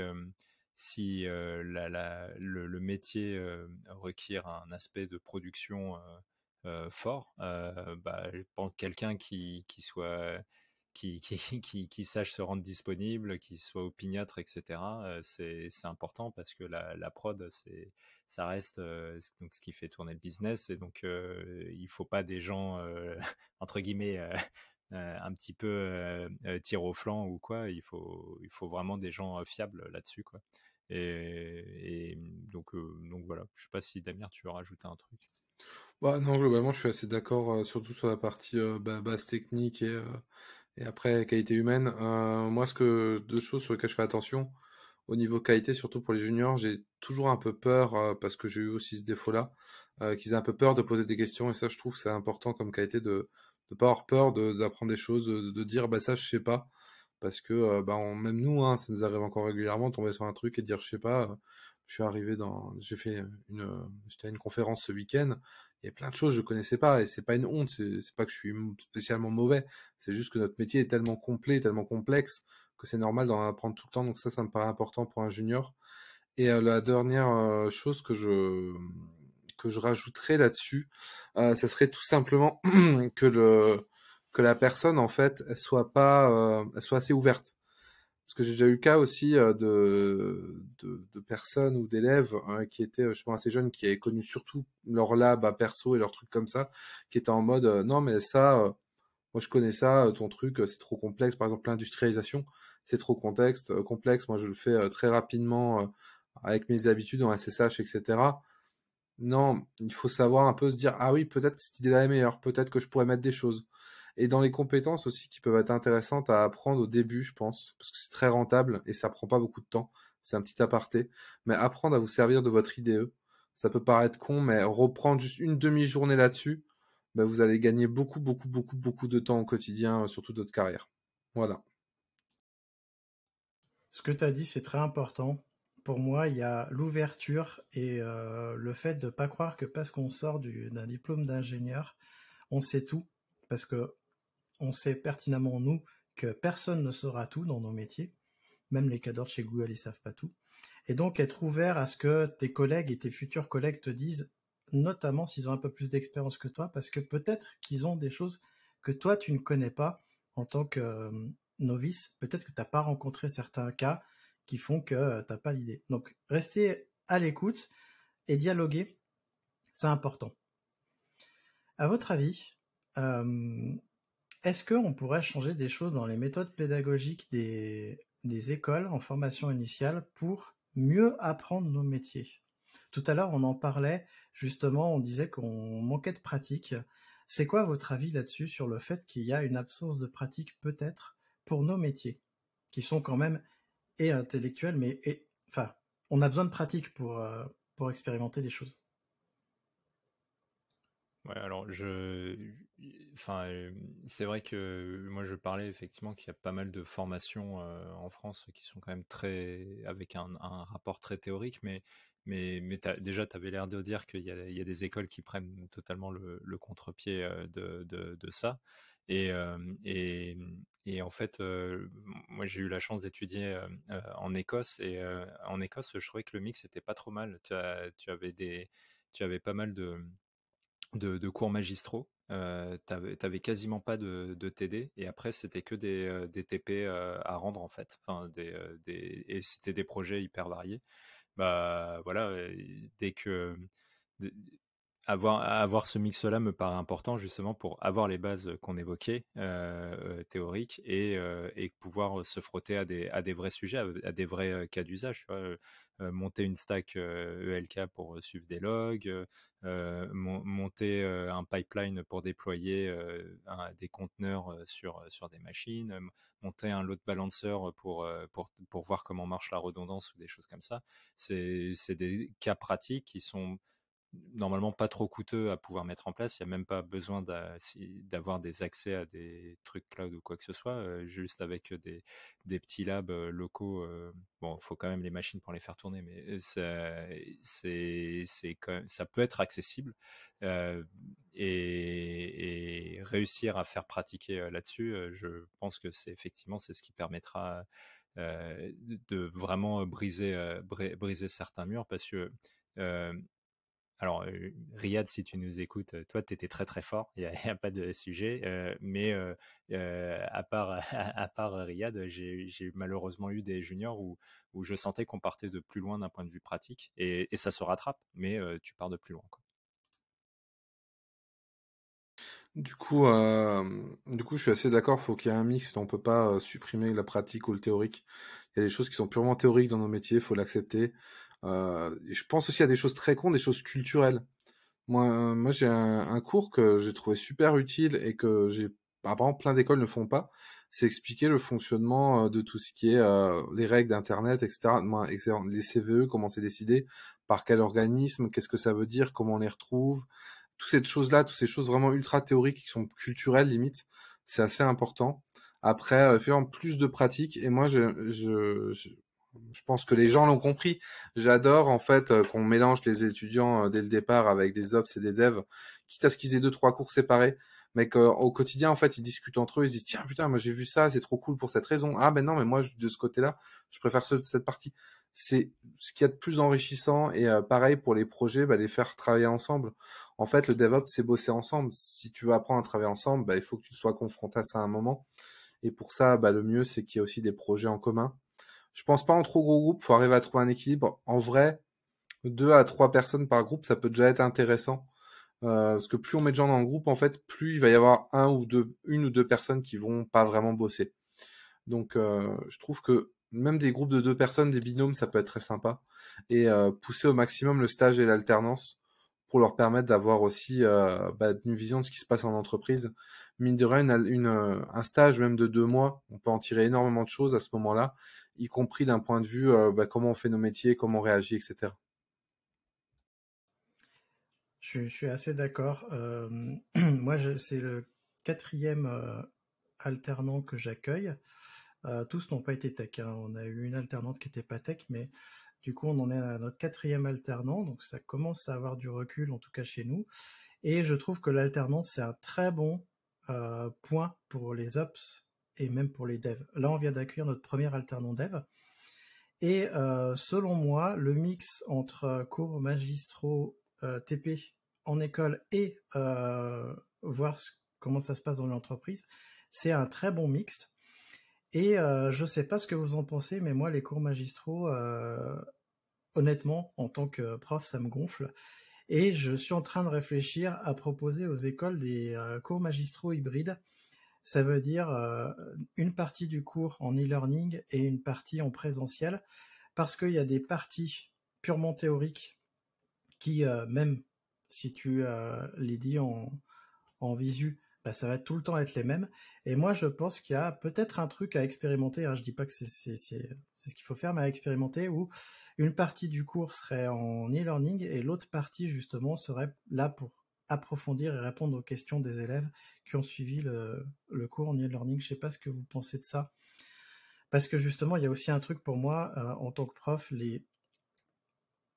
si le, métier requiert un aspect de production fort, bah, quelqu'un qui, qui soit qui, qui, (laughs) qui, qui sachent se rendre disponible, qui soient opiniâtres, etc. Euh, c'est important parce que la, prod, c'est ça reste euh, donc ce qui fait tourner le business et donc il euh, il faut pas des gens (laughs) entre guillemets (laughs) un petit peu tir au flanc ou quoi. Il faut il faut vraiment des gens fiables là-dessus quoi. Et, et donc donc voilà. Je sais pas si Damien tu veux rajouter un truc. Bah, non, globalement, je suis assez d'accord, surtout sur la partie basse technique et, et après, qualité humaine, euh, moi, ce que deux choses sur lesquelles je fais attention, au niveau qualité, surtout pour les juniors, j'ai toujours un peu peur, euh, parce que j'ai eu aussi ce défaut-là, euh, qu'ils aient un peu peur de poser des questions, et ça, je trouve que c'est important comme qualité de ne pas avoir peur d'apprendre des choses, de, dire, bah ça, je sais pas, parce que bah, même nous, hein, ça nous arrive encore régulièrement, tomber sur un truc et dire, je sais pas, je suis arrivé dans, j'ai fait une, j'étais à une conférence ce week-end, il y a plein de choses que je connaissais pas et c'est pas une honte, c'est pas que je suis spécialement mauvais, c'est juste que notre métier est tellement complet, tellement complexe que c'est normal d'en apprendre tout le temps. Donc ça, ça me paraît important pour un junior. Et euh, la dernière euh, chose que je que je rajouterais là-dessus, ce euh, serait tout simplement (clears throat) que le que la personne en fait soit pas soit assez ouverte parce que j'ai déjà eu le cas aussi euh, de, de, personnes ou d'élèves hein, qui étaient, euh, je pense, assez jeunes, qui avaient connu surtout leur lab à perso et leurs trucs comme ça, qui étaient en mode euh, non mais ça, moi je connais ça, ton truc c'est trop complexe. Par exemple l'industrialisation, c'est trop contexte, complexe. Moi je le fais très rapidement avec mes habitudes en SSH, etc. Non, il faut savoir un peu se dire ah oui peut-être que cette idée-là est meilleure, peut-être que je pourrais mettre des choses et dans les compétences aussi qui peuvent être intéressantes à apprendre au début, je pense, parce que c'est très rentable et ça prend pas beaucoup de temps. C'est un petit aparté, mais apprendre à vous servir de votre IDE, ça peut paraître con, mais reprendre juste une demi-journée là-dessus, bah, vous allez gagner beaucoup, beaucoup, beaucoup, beaucoup de temps au quotidien euh, surtout toute votre carrière. Voilà. Ce que tu as dit, c'est très important. Pour moi, il y a l'ouverture et euh, le fait de ne pas croire que parce qu'on sort d'un diplôme d'ingénieur, on sait tout. Parce que on sait pertinemment, nous, que personne ne saura tout dans nos métiers. Même les cadres chez Google, ils savent pas tout. Et donc, être ouvert à ce que tes collègues et tes futurs collègues te disent, notamment s'ils ont un peu plus d'expérience que toi, parce que peut-être qu'ils ont des choses que toi, tu ne connais pas en tant que euh, novice. Peut-être que tu n'as pas rencontré certains cas qui font que euh, tu n'as pas l'idée. Donc, rester à l'écoute et dialoguer, c'est important. À votre avis, euh, est-ce qu'on pourrait changer des choses dans les méthodes pédagogiques des, écoles en formation initiale pour mieux apprendre nos métiers Tout à l'heure, on en parlait, justement, on disait qu'on manquait de pratique. C'est quoi votre avis là-dessus sur le fait qu'il y a une absence de pratique peut-être pour nos métiers, qui sont quand même et intellectuels, mais enfin, on a besoin de pratique pour, euh, pour expérimenter des choses. Ouais, alors je, Enfin, c'est vrai que moi je parlais effectivement qu'il y a pas mal de formations en France qui sont quand même très avec un, rapport très théorique, mais mais, mais déjà tu avais l'air de dire qu'il y, y a, des écoles qui prennent totalement le, le contre-pied de, de, ça. Et, et, en fait, moi j'ai eu la chance d'étudier en Écosse et en Écosse, je trouvais que le mix était pas trop mal. Tu, tu avais des, tu avais pas mal de, de cours magistraux euh, t'avais quasiment pas de, TD et après c'était que des, euh, TP euh, à rendre en fait enfin des et c'était des projets hyper variés bah voilà dès que avoir, avoir ce mix-là me paraît important justement pour avoir les bases qu'on évoquait, euh, théoriques, et, et, pouvoir se frotter à des, à des vrais sujets, à, des vrais cas d'usage. monter une stack ELK e pour suivre des logs, monter un pipeline pour déployer des conteneurs sur, sur des machines, monter un load balancer pour, pour, pour voir comment marche la redondance ou des choses comme ça. C'est des cas pratiques qui sont normalement pas trop coûteux à pouvoir mettre en place. Il n'y a même pas besoin d'avoir des accès à des trucs cloud ou quoi que ce soit, juste avec des, petits labs locaux. bon, il faut quand même les machines pour les faire tourner, mais ça, c'est, ça peut être accessible. et, réussir à faire pratiquer là-dessus, je pense que c'est effectivement c'est ce qui permettra de vraiment briser, briser certains murs parce que alors, euh, Riyad, si tu nous écoutes, euh, toi, tu étais très très fort, il n'y (laughs) a, pas de sujet. Euh, mais à part (laughs) à, part Riyad, j'ai malheureusement eu des juniors où, je sentais qu'on partait de plus loin d'un point de vue pratique. Et, ça se rattrape, mais tu pars de plus loin. Du coup, du coup, je suis assez d'accord, Il faut qu'il y ait un mix, on ne peut pas supprimer la pratique ou le théorique. Il y a des choses qui sont purement théoriques dans nos métiers, Il faut l'accepter. Euh, je pense aussi à des choses très cons, des choses culturelles. Moi, euh, moi j'ai un, cours que j'ai trouvé super utile et que j'ai apparemment plein d'écoles ne font pas. C'est expliquer le fonctionnement euh, de tout ce qui est les règles d'internet, etc. Les CVE, comment c'est décidé, par quel organisme, qu'est-ce que ça veut dire, comment on les retrouve, toutes ces choses-là, toutes ces choses vraiment ultra théoriques qui sont culturelles limite, c'est assez important. Après, faire plus de pratiques. Et moi, je, je, je je pense que les gens l'ont compris. J'adore en fait euh, qu'on mélange les étudiants euh, dès le départ avec des ops et des devs, quitte à ce qu'ils aient deux trois cours séparés, mais qu'au euh, quotidien en fait ils discutent entre eux, ils disent tiens putain moi j'ai vu ça, c'est trop cool pour cette raison. Ah ben non mais moi de ce côté-là, je préfère cette partie. C'est ce qu'il y a de plus enrichissant et pareil pour les projets, bah, les faire travailler ensemble. En fait, le DevOps, c'est bosser ensemble. Si tu veux apprendre à travailler ensemble, bah, il faut que tu sois confronté à ça à un moment. Et pour ça, bah, le mieux, c'est qu'il y ait aussi des projets en commun je pense pas en trop gros groupe, faut arriver à trouver un équilibre. En vrai, deux à trois personnes par groupe, ça peut déjà être intéressant. Euh, parce que plus on met de gens dans le groupe, en fait, plus il va y avoir un ou deux, une ou deux personnes qui vont pas vraiment bosser. Donc, euh, je trouve que même des groupes de deux personnes, des binômes, ça peut être très sympa. Et euh, pousser au maximum le stage et l'alternance pour leur permettre d'avoir aussi euh, bah, une vision de ce qui se passe en entreprise. Mine de rien, une, euh, un stage même de deux mois, on peut en tirer énormément de choses à ce moment-là y compris d'un point de vue euh, bah, comment on fait nos métiers, comment on réagit, etc. Je, suis assez d'accord. Euh, (clears throat) moi, c'est le quatrième euh, alternant que j'accueille. tous n'ont pas été tech. Hein. On a eu une alternante qui n'était pas tech, mais du coup, on en est à notre quatrième alternant. Donc, ça commence à avoir du recul, en tout cas chez nous. Et je trouve que l'alternance, c'est un très bon point pour les ops et même pour les devs. Là, on vient d'accueillir notre premier alternant dev. Et euh, selon moi, le mix entre euh, cours magistraux euh, TP en école et voir comment ça se passe dans l'entreprise, c'est un très bon mix. Et je ne sais pas ce que vous en pensez, mais moi, les cours magistraux, honnêtement, en tant que prof, ça me gonfle. Et je suis en train de réfléchir à proposer aux écoles des cours magistraux hybrides ça veut dire euh, une partie du cours en e-learning et une partie en présentiel, parce qu'il y a des parties purement théoriques qui, euh, même si tu euh, les dis en, en visu, bah, ça va tout le temps être les mêmes. Et moi, je pense qu'il y a peut-être un truc à expérimenter. Je dis pas que c'est ce qu'il faut faire, mais à expérimenter où une partie du cours serait en e-learning et l'autre partie justement serait là pour approfondir et répondre aux questions des élèves qui ont suivi le, cours en e-learning. Je sais pas ce que vous pensez de ça. Parce que justement, il y a aussi un truc pour moi, euh, en tant que prof, les,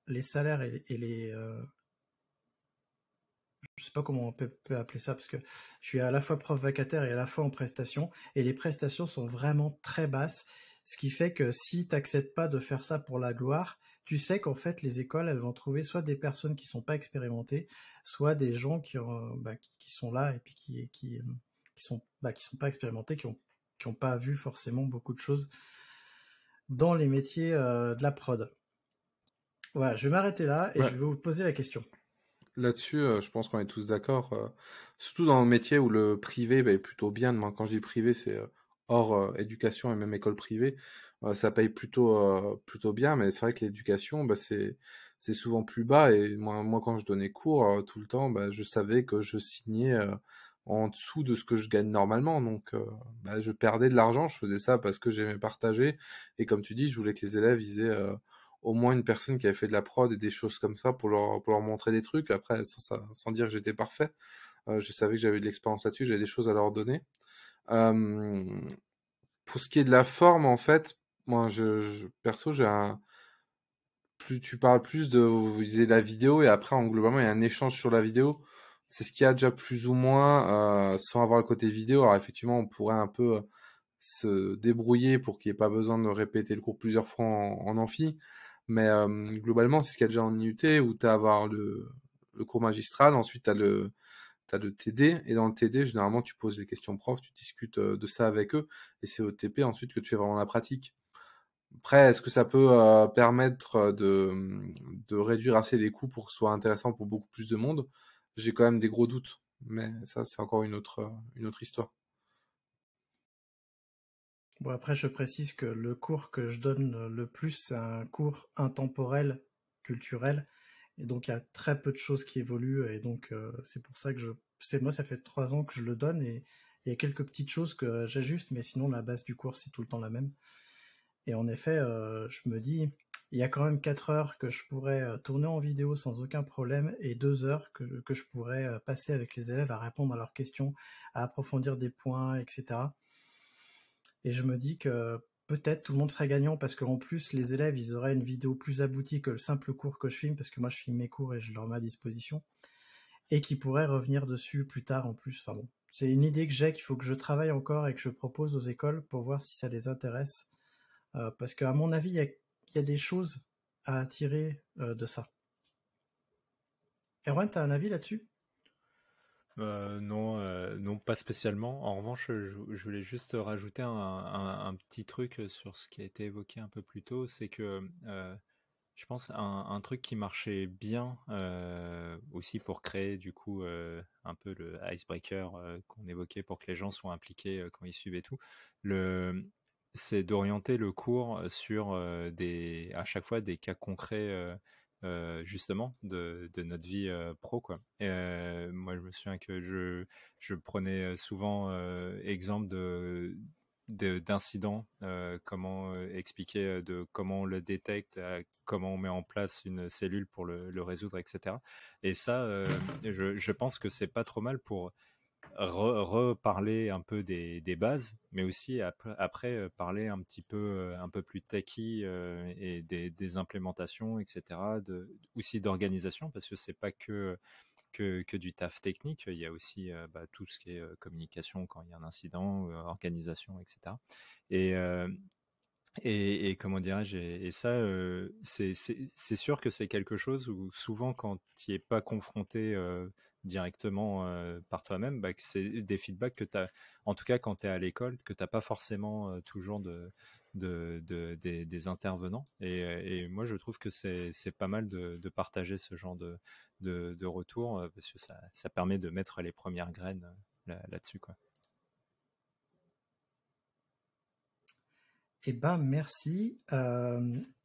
les salaires et, les... je euh, je sais pas comment on peut, peut, appeler ça, parce que je suis à la fois prof vacataire et à la fois en prestation, et les prestations sont vraiment très basses. Ce qui fait que si tu n'acceptes pas de faire ça pour la gloire, tu sais qu'en fait les écoles elles vont trouver soit des personnes qui sont pas expérimentées, soit des gens qui, ont, euh, bah, qui, sont là et puis qui qui euh, sont bah, sont pas expérimentés, qui n'ont pas vu forcément beaucoup de choses dans les métiers euh, de la prod. Voilà, je vais m'arrêter là et je vais vous poser la question. Là-dessus, je pense qu'on est tous d'accord, surtout dans un métier où le privé bah, est plutôt bien. quand je dis privé, c'est Or, éducation et même école privée, ça paye plutôt, plutôt bien. Mais c'est vrai que l'éducation, bah, c'est souvent plus bas. Et moi, quand je donnais cours tout le temps, bah, je savais que je signais en dessous de ce que je gagne normalement. Donc, bah, je perdais de l'argent. Je faisais ça parce que j'aimais partager. Et comme tu dis, je voulais que les élèves visaient au moins une personne qui avait fait de la prod et des choses comme ça pour leur, montrer des trucs. Après, sans, sans dire que j'étais parfait, je savais que j'avais de l'expérience là-dessus, j'avais des choses à leur donner pour ce qui est de la forme, en fait, moi, je, perso, j'ai Plus tu parles plus de, vous la vidéo et après, en, globalement, il y a un échange sur la vidéo. C'est ce qu'il y a déjà plus ou moins, euh, sans avoir le côté vidéo. Alors effectivement, on pourrait un peu euh, se débrouiller pour qu'il n'y ait pas besoin de répéter le cours plusieurs fois en, amphi. Mais globalement, c'est ce qu'il y a déjà en IUT où tu as avoir le, le cours magistral, ensuite tu as le, tu as de TD, et dans le TD, généralement, tu poses des questions profs, tu discutes euh, de ça avec eux, et c'est au TP ensuite que tu fais vraiment la pratique. Après, est-ce que ça peut euh, permettre euh, de, mm, de, réduire assez les coûts pour que ce soit intéressant pour beaucoup plus de monde J'ai quand même des gros doutes, mais ça, c'est encore une autre, une autre histoire. Bon, après, je précise que le cours que je donne le plus, c'est un cours intemporel, culturel, et donc il y a très peu de choses qui évoluent et donc euh, c'est pour ça que je, c'est moi ça fait trois ans que je le donne et il y a quelques petites choses que j'ajuste, mais sinon la base du cours c'est tout le temps la même. Et en effet, euh, je me dis, il y a quand même quatre heures que je pourrais euh, tourner en vidéo sans aucun problème et deux heures que, que je pourrais passer avec les élèves à répondre à leurs questions, à approfondir des points, etc. Et je me dis que peut-être tout le monde serait gagnant parce qu'en plus les élèves ils auraient une vidéo plus aboutie que le simple cours que je filme parce que moi je filme mes cours et je leur mets à disposition et qui pourraient revenir dessus plus tard en plus. Enfin bon, c'est une idée que j'ai qu'il faut que je travaille encore et que je propose aux écoles pour voir si ça les intéresse euh, parce qu'à mon avis il y a, des choses à attirer euh, de ça. Erwan, as un avis là-dessus euh, non, euh, non, pas spécialement. En revanche, je, voulais juste rajouter un, petit truc sur ce qui a été évoqué un peu plus tôt, c'est que euh, je pense un, truc qui marchait bien aussi pour créer du coup un peu le icebreaker qu'on évoquait pour que les gens soient impliqués quand ils suivent et tout. Le c'est d'orienter le cours sur des à chaque fois des cas concrets euh, justement de, notre vie euh, pro quoi. Euh, moi je me souviens que je, prenais souvent exemple de d'incidents, comment expliquer de comment on le détecte, comment on met en place une cellule pour le, résoudre, etc. Et ça, je, je, pense que c'est pas trop mal pour reparler un peu des, bases, mais aussi après, euh, parler un petit peu, euh, un peu plus de euh, et des, implémentations, etc. De, aussi d'organisation, parce que c'est pas que, que, que du taf technique. Il y a aussi bah, tout ce qui est communication quand il y a un incident, organisation, etc. Et et, comment dirais-je Et ça, c'est sûr que c'est quelque chose où souvent, quand tu es pas confronté directement euh, par toi-même, bah, c'est des feedbacks que tu as, en tout cas quand tu es à l'école, que tu n'as pas forcément euh, toujours de, des, intervenants. Euh, et, moi, je trouve que c'est pas mal de, partager ce genre de, de, retour, parce que ça, permet de mettre les premières graines là-dessus. quoi Eh ben merci. Euh,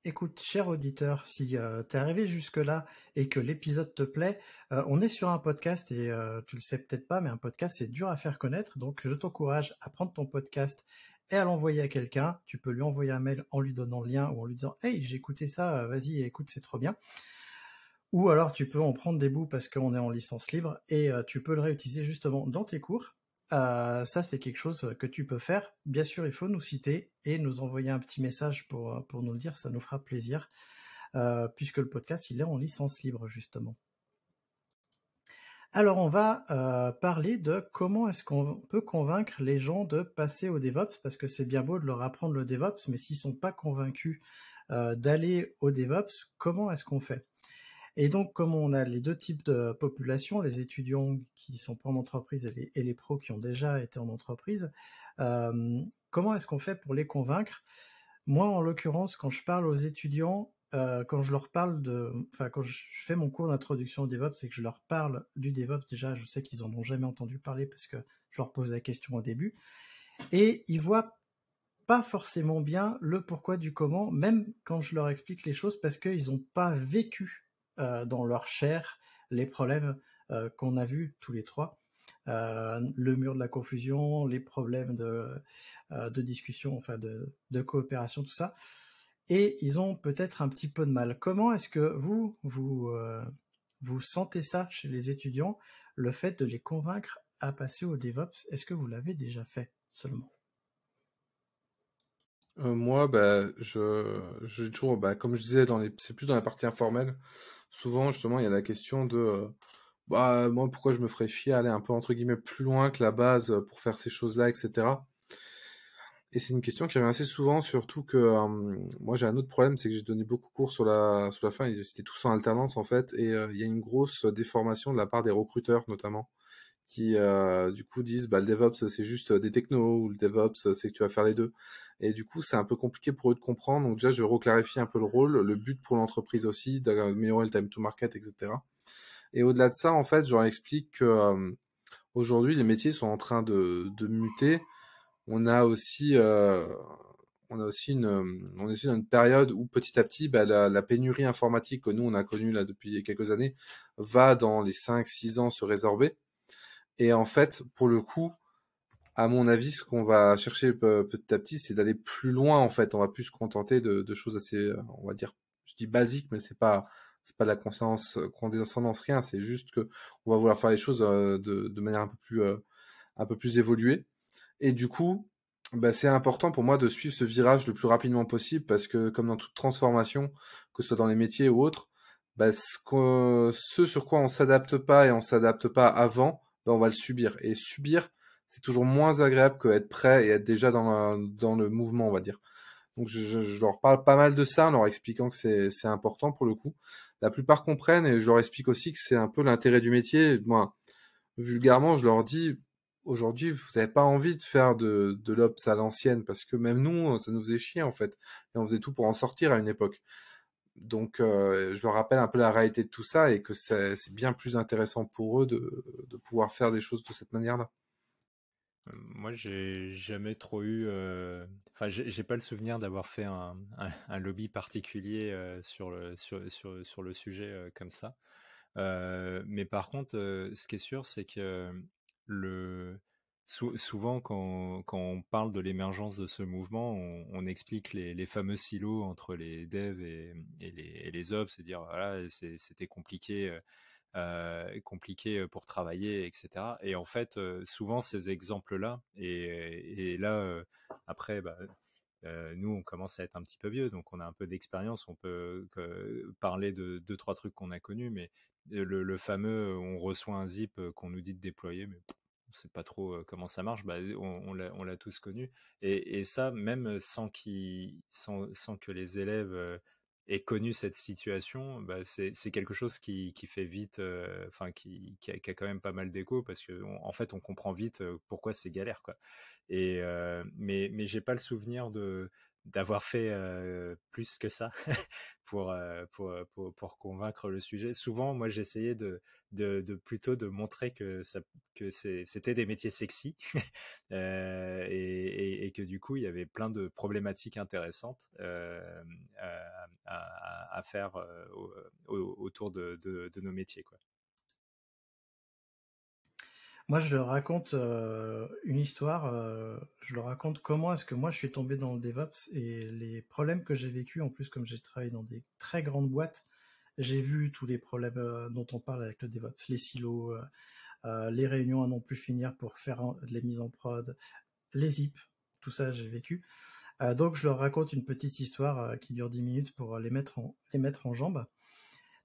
écoute, cher auditeur, si euh, tu es arrivé jusque-là et que l'épisode te plaît, euh, on est sur un podcast et tu le sais peut-être pas, mais un podcast c'est dur à faire connaître, donc je t'encourage à prendre ton podcast et à l'envoyer à quelqu'un. Tu peux lui envoyer un mail en lui donnant le lien ou en lui disant Hey, j'ai écouté ça, vas-y, écoute, c'est trop bien. Ou alors tu peux en prendre des bouts parce qu'on est en licence libre et tu peux le réutiliser justement dans tes cours. Euh, ça, c'est quelque chose euh, que tu peux faire. Bien sûr, il faut nous citer et nous envoyer un petit message pour, euh, nous le dire, ça nous fera plaisir, puisque le podcast, il est en licence libre, justement. Alors, on va parler de comment est-ce qu'on peut convaincre les gens de passer au DevOps, parce que c'est bien beau de leur apprendre le DevOps, mais s'ils sont pas convaincus d'aller au DevOps, comment est-ce qu'on fait et donc, comme on a les deux types de populations, les étudiants qui sont pas en entreprise et les, pros qui ont déjà été en entreprise, euh, comment est-ce qu'on fait pour les convaincre Moi, en l'occurrence, quand je parle aux étudiants, euh, quand je leur parle de, enfin, quand je fais mon cours d'introduction au DevOps et que je leur parle du DevOps, déjà, je sais qu'ils en ont jamais entendu parler parce que je leur pose la question au début, et ils voient pas forcément bien le pourquoi du comment, même quand je leur explique les choses parce qu'ils n'ont pas vécu euh, dans leur chair les problèmes euh, qu'on a vus tous les trois. Euh, le mur de la confusion, les problèmes de, de discussion, enfin de, coopération, tout ça. Et ils ont peut-être un petit peu de mal. Comment est-ce que vous, vous, vous sentez ça chez les étudiants, le fait de les convaincre à passer au DevOps Est-ce que vous l'avez déjà fait seulement Moi, ben, je, toujours, bah, comme je disais, dans c'est plus dans la partie informelle souvent, justement, il y a la question de euh, bah, moi, pourquoi je me ferais chier à aller un peu entre guillemets plus loin que la base euh, pour faire ces choses-là, etc. Et c'est une question qui revient assez souvent, surtout que euh, moi j'ai un autre problème, c'est que j'ai donné beaucoup de cours sur la, sur la fin, ils étaient tous en alternance en fait, et il y a une grosse déformation de la part des recruteurs notamment qui euh, du coup disent bah, le DevOps c'est juste euh, des technos ou le DevOps euh, c'est que tu vas faire les deux. Et du coup c'est un peu compliqué pour eux de comprendre. Donc déjà je reclarifie un peu le rôle, le but pour l'entreprise aussi, d'améliorer le time to market, etc. Et au-delà de ça, en fait, je explique que aujourd'hui les métiers sont en train de, de muter. On a aussi on a aussi une, est aussi dans une période où petit à petit, bah, la, pénurie informatique que nous on a connue là depuis quelques années va dans les 5-6 ans se résorber. Et en fait, pour le coup, à mon avis, ce qu'on va chercher petit à petit, c'est d'aller plus loin. En fait, on va plus se contenter de, de choses assez, euh, on va dire, je dis basiques, mais c'est pas c'est pas de la conscience qu'on euh, descendance rien. C'est juste que on va vouloir faire les choses euh, de, de manière un peu plus un peu plus évoluée. Et du coup, bah, c'est important pour moi de suivre ce virage le plus rapidement possible parce que comme dans toute transformation, que ce soit dans les métiers ou autres, bah, ce, ce sur quoi on s'adapte pas et on s'adapte pas avant, ben, on va le subir. Et subir, c'est toujours moins agréable que être prêt et être déjà dans, dans le mouvement, on va dire. Donc je, leur parle pas mal de ça en leur expliquant que c'est important pour le coup. La plupart comprennent et je leur explique aussi que c'est un peu l'intérêt du métier. Moi, vulgairement, je leur dis aujourd'hui, vous n'avez pas envie de faire de, de l'ops à l'ancienne parce que même nous, ça nous faisait chier en fait. Et on faisait tout pour en sortir à une époque. Donc, euh, je leur rappelle un peu la réalité de tout ça et que c'est bien plus intéressant pour eux de, pouvoir faire des choses de cette manière-là. Euh, moi, j'ai jamais trop eu. Euh, enfin, j'ai pas le souvenir d'avoir fait un, lobby particulier sur, le, sur, sur, sur le sujet comme ça. mais par contre, ce qui est sûr, c'est que le souvent, quand, on parle de l'émergence de ce mouvement, on, explique les, fameux silos entre les devs et, les, ops, cest ops, dire voilà, c'était compliqué, euh, euh, compliqué euh, pour travailler, etc. Et en fait, souvent ces exemples-là, et, là, après, bah, nous, on commence à être un petit peu vieux, donc on a un peu d'expérience, on peut parler de deux, trois trucs qu'on a connus, mais le, le, fameux on reçoit un zip qu'on nous dit de déployer, mais sait pas trop comment ça marche, bah, on, on l'a tous connu. Et, et, ça, même sans, sans, sans que les élèves aient connu cette situation, bah, c'est quelque chose qui, qui fait vite, enfin, qui, qui a, quand même pas mal d'écho parce que en fait, on comprend vite pourquoi c'est galère, quoi. Et, mais, mais j'ai pas le souvenir de, d'avoir fait plus que ça (laughs) pour, pour, convaincre le sujet. Souvent, moi, j'essayais de, de, plutôt de montrer que, que c'était des métiers sexy (laughs) et, que du coup, il y avait plein de problématiques intéressantes à, faire autour de, de, nos métiers. Quoi. Moi, je leur raconte euh, une histoire. Euh, je leur raconte comment est-ce que moi je suis tombé dans le DevOps et les problèmes que j'ai vécu. En plus, comme j'ai travaillé dans des très grandes boîtes, j'ai vu tous les problèmes euh, dont on parle avec le DevOps, les silos, les réunions à non plus finir pour faire les mises en prod, les zips. Tout ça, j'ai vécu. donc, je leur raconte une petite histoire qui dure 10 minutes pour les mettre en les mettre en jambes.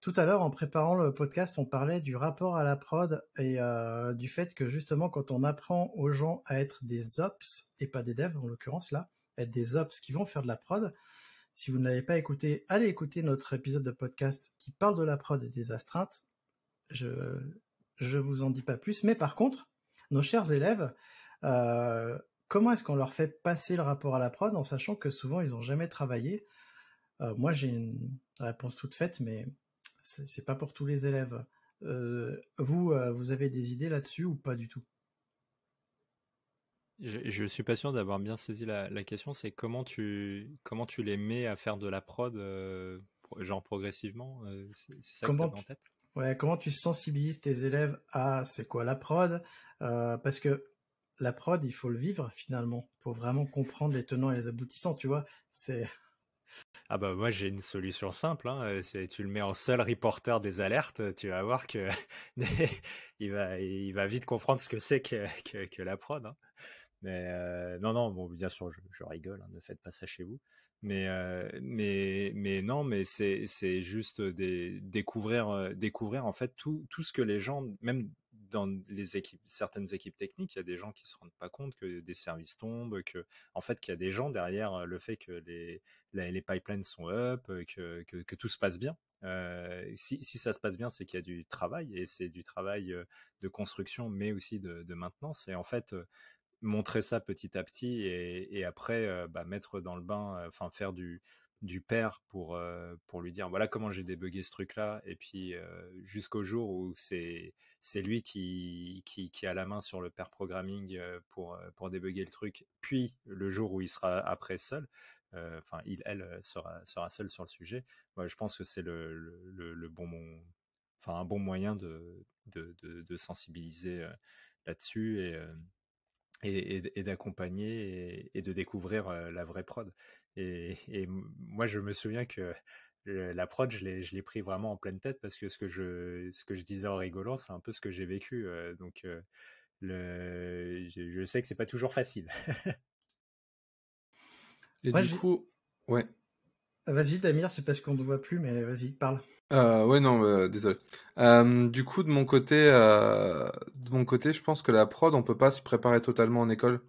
Tout à l'heure, en préparant le podcast, on parlait du rapport à la prod et euh, du fait que justement, quand on apprend aux gens à être des ops et pas des devs, en l'occurrence là, être des ops qui vont faire de la prod, si vous ne l'avez pas écouté, allez écouter notre épisode de podcast qui parle de la prod et des astreintes. Je je vous en dis pas plus, mais par contre, nos chers élèves, euh, comment est-ce qu'on leur fait passer le rapport à la prod en sachant que souvent ils n'ont jamais travaillé euh, Moi, j'ai une réponse toute faite, mais c'est pas pour tous les élèves. Euh, vous, euh, vous avez des idées là-dessus ou pas du tout je, suis pas sûr d'avoir bien saisi la, question. C'est comment tu comment tu les mets à faire de la prod, euh, genre progressivement. c'est ça comment tête. ouais, comment tu sensibilises tes élèves à c'est quoi la prod Parce que la prod, il faut le vivre finalement pour vraiment comprendre les tenants et les aboutissants. Tu vois, c'est ah bah moi j'ai une solution simple, hein, euh, tu le mets en seul reporter des alertes, tu vas voir que (laughs) il, va, il va vite comprendre ce que c'est que, que, la prod. Hein. Mais euh, non, non, bon, bien sûr, je, rigole, hein, ne faites pas ça chez vous. Mais, euh, mais, mais non, mais c'est juste des, découvrir, découvrir en fait tout, tout ce que les gens, même dans les équipes, certaines équipes techniques, il y a des gens qui se rendent pas compte que des services tombent, que en fait qu'il y a des gens derrière euh, le fait que les, les, pipelines sont up, euh, que, que, tout se passe bien. Euh, si, si ça se passe bien, c'est qu'il y a du travail et c'est du travail de construction, mais aussi de, de maintenance. Et en fait, montrer ça petit à petit et, et après bah, mettre dans le bain, enfin faire du du père pour, pour lui dire voilà comment j'ai débugué ce truc-là. Et puis jusqu'au jour où c'est, c'est lui qui, qui, qui, a la main sur le pair programming pour, pour débugger le truc, puis le jour où il sera après seul, enfin il, elle sera, sera seule sur le sujet, moi, je pense que c'est le, le, le bon, enfin, un bon moyen de, de, de, sensibiliser là-dessus et et, et, d'accompagner et, de découvrir la vraie prod. Et, moi, je me souviens que la prod, je l'ai, pris vraiment en pleine tête parce que ce que je, disais en rigolant, c'est un peu ce que j'ai vécu. donc, je, sais que c'est pas toujours facile. (laughs) et du coup, ouais. Ah, vas-y, Damir, c'est parce qu'on ne voit plus, mais vas-y, parle. Euh, ouais, non, bah, désolé. du coup, de mon côté, de mon côté, je pense que la prod, on peut pas se préparer totalement en école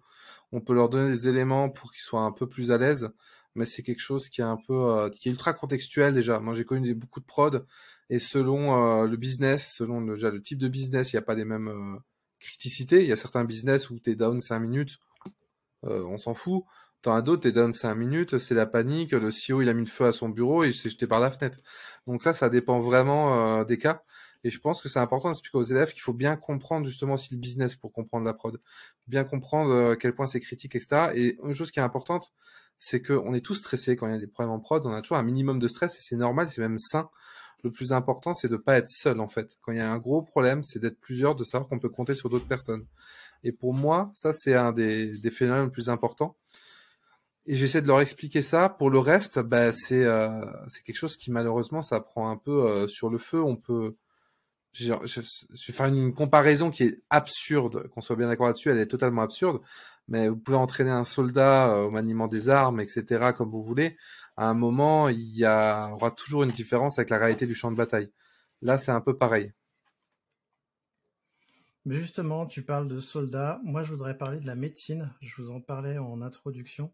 on peut leur donner des éléments pour qu'ils soient un peu plus à l'aise, mais c'est quelque chose qui est un peu, euh, qui est ultra contextuel déjà. Moi, j'ai connu beaucoup de prod et selon euh, le business, selon déjà le type de business, il n'y a pas les mêmes euh, criticités. Il y a certains business où es down 5 minutes, on s'en fout. Tant as d'autres, t'es down 5 minutes, c'est la panique, le CEO il a mis le feu à son bureau et il s'est jeté par la fenêtre. Donc ça, ça dépend vraiment des cas. Et je pense que c'est important d'expliquer aux élèves qu'il faut bien comprendre justement aussi le business pour comprendre la prod, bien comprendre euh, à quel point c'est critique, etc. Et une chose qui est importante, c'est qu'on est tous stressés quand il y a des problèmes en prod, on a toujours un minimum de stress et c'est normal, c'est même sain. Le plus important, c'est de pas être seul en fait. Quand il y a un gros problème, c'est d'être plusieurs, de savoir qu'on peut compter sur d'autres personnes. Et pour moi, ça c'est un des, phénomènes les plus importants et j'essaie de leur expliquer ça. Pour le reste, bah, euh, c'est quelque chose qui malheureusement ça prend un peu euh, sur le feu. On peut je, vais faire une comparaison qui est absurde, qu'on soit bien d'accord là-dessus, elle est totalement absurde, mais vous pouvez entraîner un soldat euh, au maniement des armes, etc., comme vous voulez. À un moment, il y, aura toujours une différence avec la réalité du champ de bataille. Là, c'est un peu pareil. Mais justement, tu parles de soldats. Moi, je voudrais parler de la médecine. Je vous en parlais en introduction.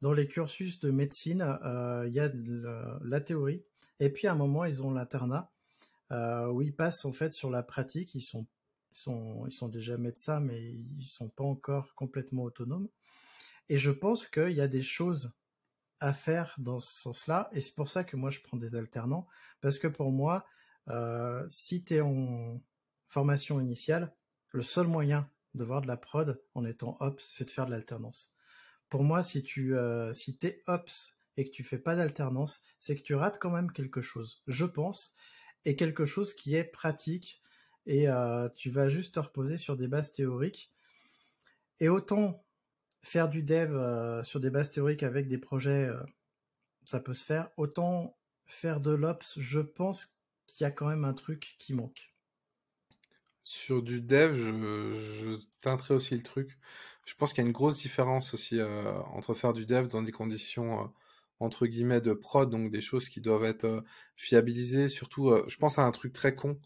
Dans les cursus de médecine, euh, il y a la théorie. Et puis, à un moment, ils ont l'internat. Euh, où ils passent en fait sur la pratique. Ils sont, ils sont, déjà médecins, mais ils sont pas encore complètement autonomes. Et je pense qu'il y a des choses à faire dans ce sens-là. Et c'est pour ça que moi, je prends des alternants. Parce que pour moi, euh, si tu es en formation initiale, le seul moyen de voir de la prod en étant ops, c'est de faire de l'alternance. Pour moi, si tu euh, es ops et que tu fais pas d'alternance, c'est que tu rates quand même quelque chose. Je pense et quelque chose qui est pratique et euh, tu vas juste te reposer sur des bases théoriques. Et autant faire du dev euh, sur des bases théoriques avec des projets, euh, ça peut se faire, autant faire de l'ops, je pense qu'il y a quand même un truc qui manque. Sur du dev, je, je aussi le truc. Je pense qu'il y a une grosse différence aussi entre faire du dev dans des conditions entre guillemets de prod, donc des choses qui doivent être euh, fiabilisées. Surtout, euh, je pense à un truc très con,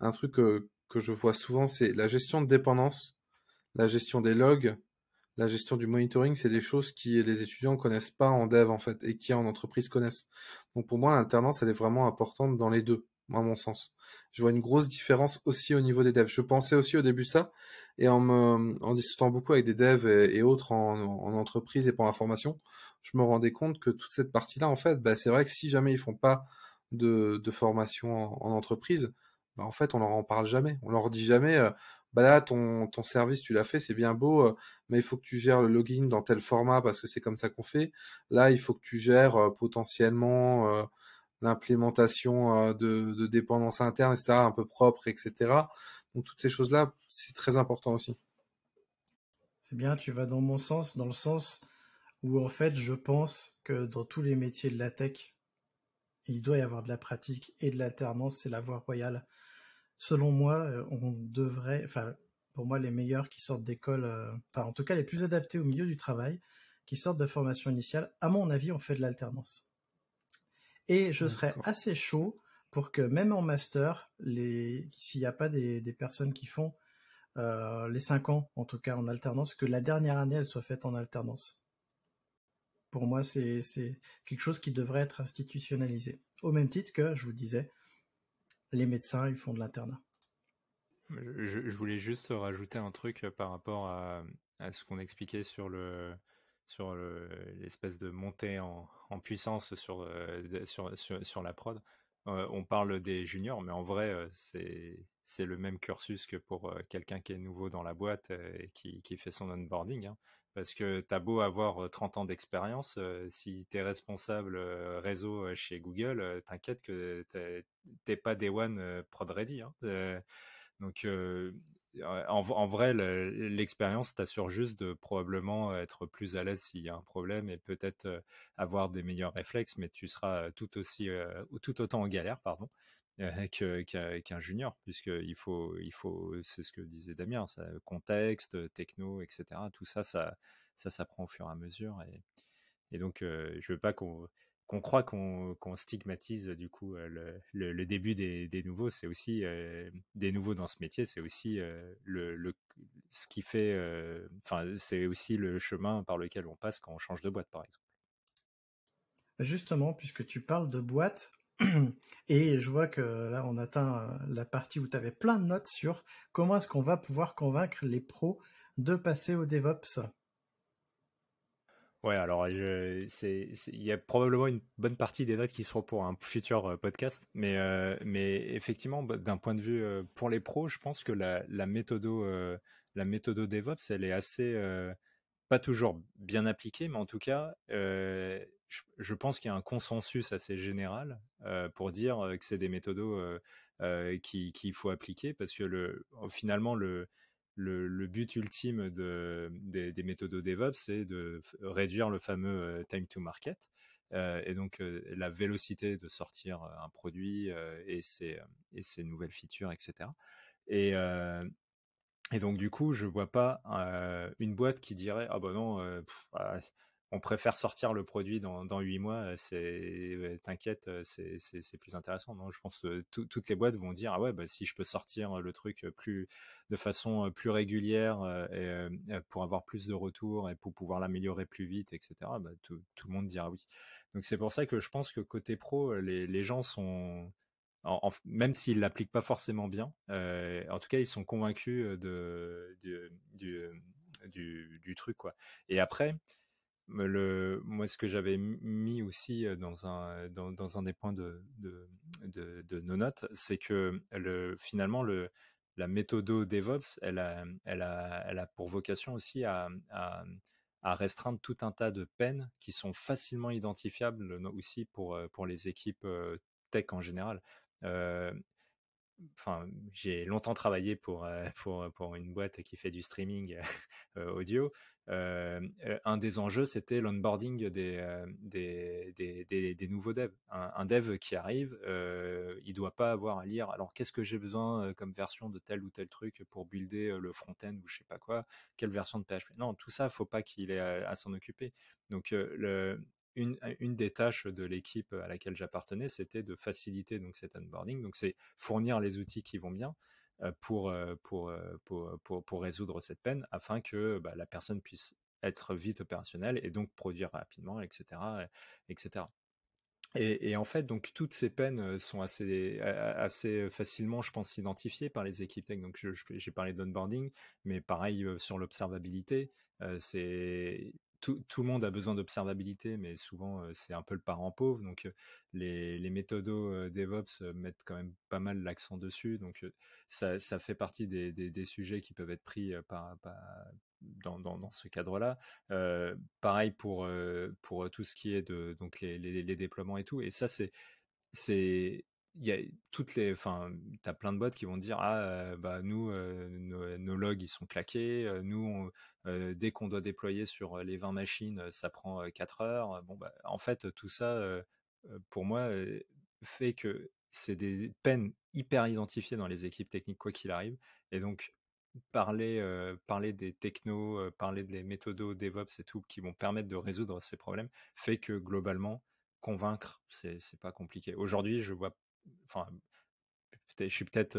un truc euh, que je vois souvent, c'est la gestion de dépendance, la gestion des logs, la gestion du monitoring, c'est des choses qui les étudiants connaissent pas en dev en fait et qui en entreprise connaissent. Donc pour moi, l'alternance, elle est vraiment importante dans les deux à mon sens. Je vois une grosse différence aussi au niveau des devs. Je pensais aussi au début ça, et en, en discutant beaucoup avec des devs et, autres en, entreprise et pour la formation, je me rendais compte que toute cette partie-là, en fait, bah, c'est vrai que si jamais ils font pas de, formation en, entreprise, bah, en fait, on leur en parle jamais. On leur dit jamais, euh, bah là, ton, service, tu l'as fait, c'est bien beau, euh, mais il faut que tu gères le login dans tel format parce que c'est comme ça qu'on fait. Là, il faut que tu gères euh, potentiellement l'implémentation euh, de, dépendance interne, internes, etc., un peu propre, etc. Donc toutes ces choses-là, c'est très important aussi. C'est bien, tu vas dans mon sens, dans le sens où en fait je pense que dans tous les métiers de la tech, il doit y avoir de la pratique et de l'alternance, c'est la voie royale. Selon moi, euh, on devrait, enfin pour moi les meilleurs qui sortent d'école, euh, enfin en tout cas les plus adaptés au milieu du travail, qui sortent de formation initiale, à mon avis, on fait de l'alternance. Et je serais assez chaud pour que même en master, s'il n'y a pas des, personnes qui font euh, les 5 ans, en tout cas en alternance, que la dernière année, elle soit faite en alternance. Pour moi, c'est quelque chose qui devrait être institutionnalisé. Au même titre que, je vous disais, les médecins, ils font de l'internat. Je, voulais juste rajouter un truc par rapport à ce qu'on expliquait sur le, sur l'espèce de montée en, puissance euh, sur, sur, la prod. Euh, on parle des juniors, mais en vrai, euh, c'est le même cursus que pour quelqu'un qui est nouveau dans la boîte et qui, fait son onboarding. Hein. Parce que t'as beau avoir 30 ans d'expérience, si t'es responsable réseau chez Google, t'inquiète que t'es pas des One prod ready. Hein. donc euh, en, vrai, l'expérience t'assure juste de probablement être plus à l'aise s'il y a un problème et peut-être avoir des meilleurs réflexes, mais tu seras tout aussi, tout autant en galère, pardon, qu'un junior, puisque il faut, il faut, c'est ce que disait Damien, ça, contexte, techno, etc. Tout ça, ça, ça s'apprend au fur et à mesure. Et, et donc, je veux pas qu'on qu'on croit qu'on stigmatise du coup euh, le, début des, nouveaux, c'est aussi euh, des nouveaux dans ce métier, c'est aussi euh, le, ce qui fait, enfin c'est aussi le chemin par lequel on passe quand on change de boîte par exemple. Justement, puisque tu parles de boîte, (clears throat) et je vois que là on atteint la partie où tu avais plein de notes sur comment est-ce qu'on va pouvoir convaincre les pros de passer au DevOps. Ouais, alors il y a probablement une bonne partie des notes qui seront pour un futur podcast, mais mais effectivement, bah, d'un point de vue pour les pros, je pense que la la méthodo la DevOps, elle est assez pas toujours bien appliquée, mais en tout cas, je, pense qu'il y a un consensus assez général pour dire que c'est des méthodos qu'il faut appliquer parce que le finalement le le, but ultime de, des, des, méthodes DevOps, c'est de réduire le fameux euh, time to market. Euh, et donc euh, la vélocité de sortir un produit et, ses, nouvelles features, etc. Et, et donc du coup, je vois pas une boîte qui dirait ah ben non, ah, on préfère sortir le produit dans, huit mois, c'est, t'inquiète, c'est, plus intéressant. je pense que toutes les boîtes vont dire, ah ouais, bah, si je peux sortir le truc plus, de façon plus régulière et, pour avoir plus de retours et pour pouvoir l'améliorer plus vite, etc., bah, tout, le monde dira oui. Donc c'est pour ça que je pense que côté pro, les, gens sont, même s'ils l'appliquent pas forcément bien, en tout cas, ils sont convaincus du, du truc, quoi. Et après, le, moi, ce que j'avais mis aussi dans un, dans, un des points de, de, nos notes, c'est que le, finalement, le, la méthode DevOps, elle a, pour vocation aussi à, restreindre tout un tas de peines qui sont facilement identifiables aussi pour, pour les équipes tech en général enfin, j'ai longtemps travaillé pour, euh, (laughs) pour, pour, une boîte qui fait du streaming (laughs) euh, audio. Euh, un des enjeux, c'était l'onboarding des, des, des, nouveaux devs. Un, dev qui arrive, euh, il doit pas avoir à lire, alors qu'est-ce que j'ai besoin comme version de tel ou tel truc pour builder le front-end ou je sais pas quoi, quelle version de PHP. Non, tout ça, faut pas qu'il ait à, s'en occuper. Donc, le, euh, une, des tâches de l'équipe à laquelle j'appartenais, c'était de faciliter donc cet onboarding. Donc c'est fournir les outils qui vont bien euh, pour euh, pour pour, pour, résoudre cette peine afin que bah, la personne puisse être vite opérationnelle et donc produire rapidement, etc., etc. Et, en fait, donc toutes ces peines sont assez assez facilement, je pense, identifiées par les équipes tech. Donc j'ai parlé d'onboarding, mais pareil sur l'observabilité, c'est tout, le monde a besoin d'observabilité, mais souvent c'est un peu le parent pauvre. Donc les, les méthodos DevOps mettent quand même pas mal l'accent dessus. Donc ça, fait partie des, sujets qui peuvent être pris dans, ce cadre-là. pareil pour, pour tout ce qui est de donc les, les déploiements et tout. Et ça c'est c'est il y a toutes les, enfin, as plein de boîtes qui vont dire ah bah nous nos, logs ils sont claqués, nous dès qu'on doit déployer sur les 20 machines ça prend 4 heures. Bon bah en fait tout ça pour moi fait que c'est des peines hyper identifiées dans les équipes techniques quoi qu'il arrive et donc parler parler des technos, parler des méthodos DevOps et tout qui vont permettre de résoudre ces problèmes fait que globalement convaincre, c'est pas compliqué. Aujourd'hui, je vois enfin, je suis peut-être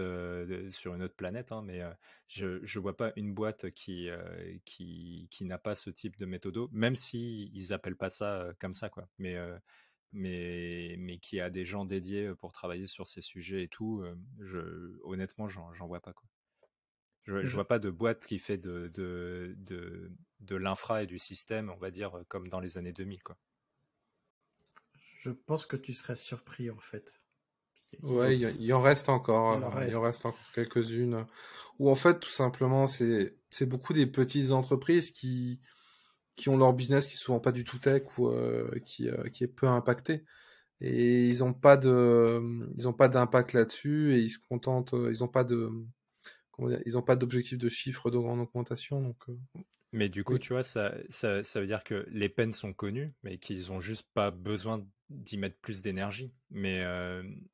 sur une autre planète, hein, mais je ne vois pas une boîte qui, qui, n'a pas ce type de méthodo, même s'ils ils appellent pas ça comme ça, quoi. Mais, mais, mais qui a des gens dédiés pour travailler sur ces sujets et tout, je, honnêtement, j'en vois pas, quoi. Je, ne vois pas de boîte qui fait de, de, de, de l'infra et du système, on va dire, comme dans les années 2000, quoi. Je pense que tu serais surpris, en fait. Ouais, il y, en reste encore. Il reste, encore quelques-unes. Ou en fait, tout simplement, c'est c'est beaucoup des petites entreprises qui qui ont leur business qui est souvent pas du tout tech ou euh, qui euh, qui est peu impacté. Et ils ont pas de ils ont pas d'impact là-dessus et ils se contentent. Euh, ils ont pas de ils pas d'objectif de chiffre de grande augmentation. Donc Mais du coup, tu vois, ça, ça, ça, veut dire que les peines sont connues, mais qu'ils n'ont juste pas besoin d'y mettre plus d'énergie. Mais,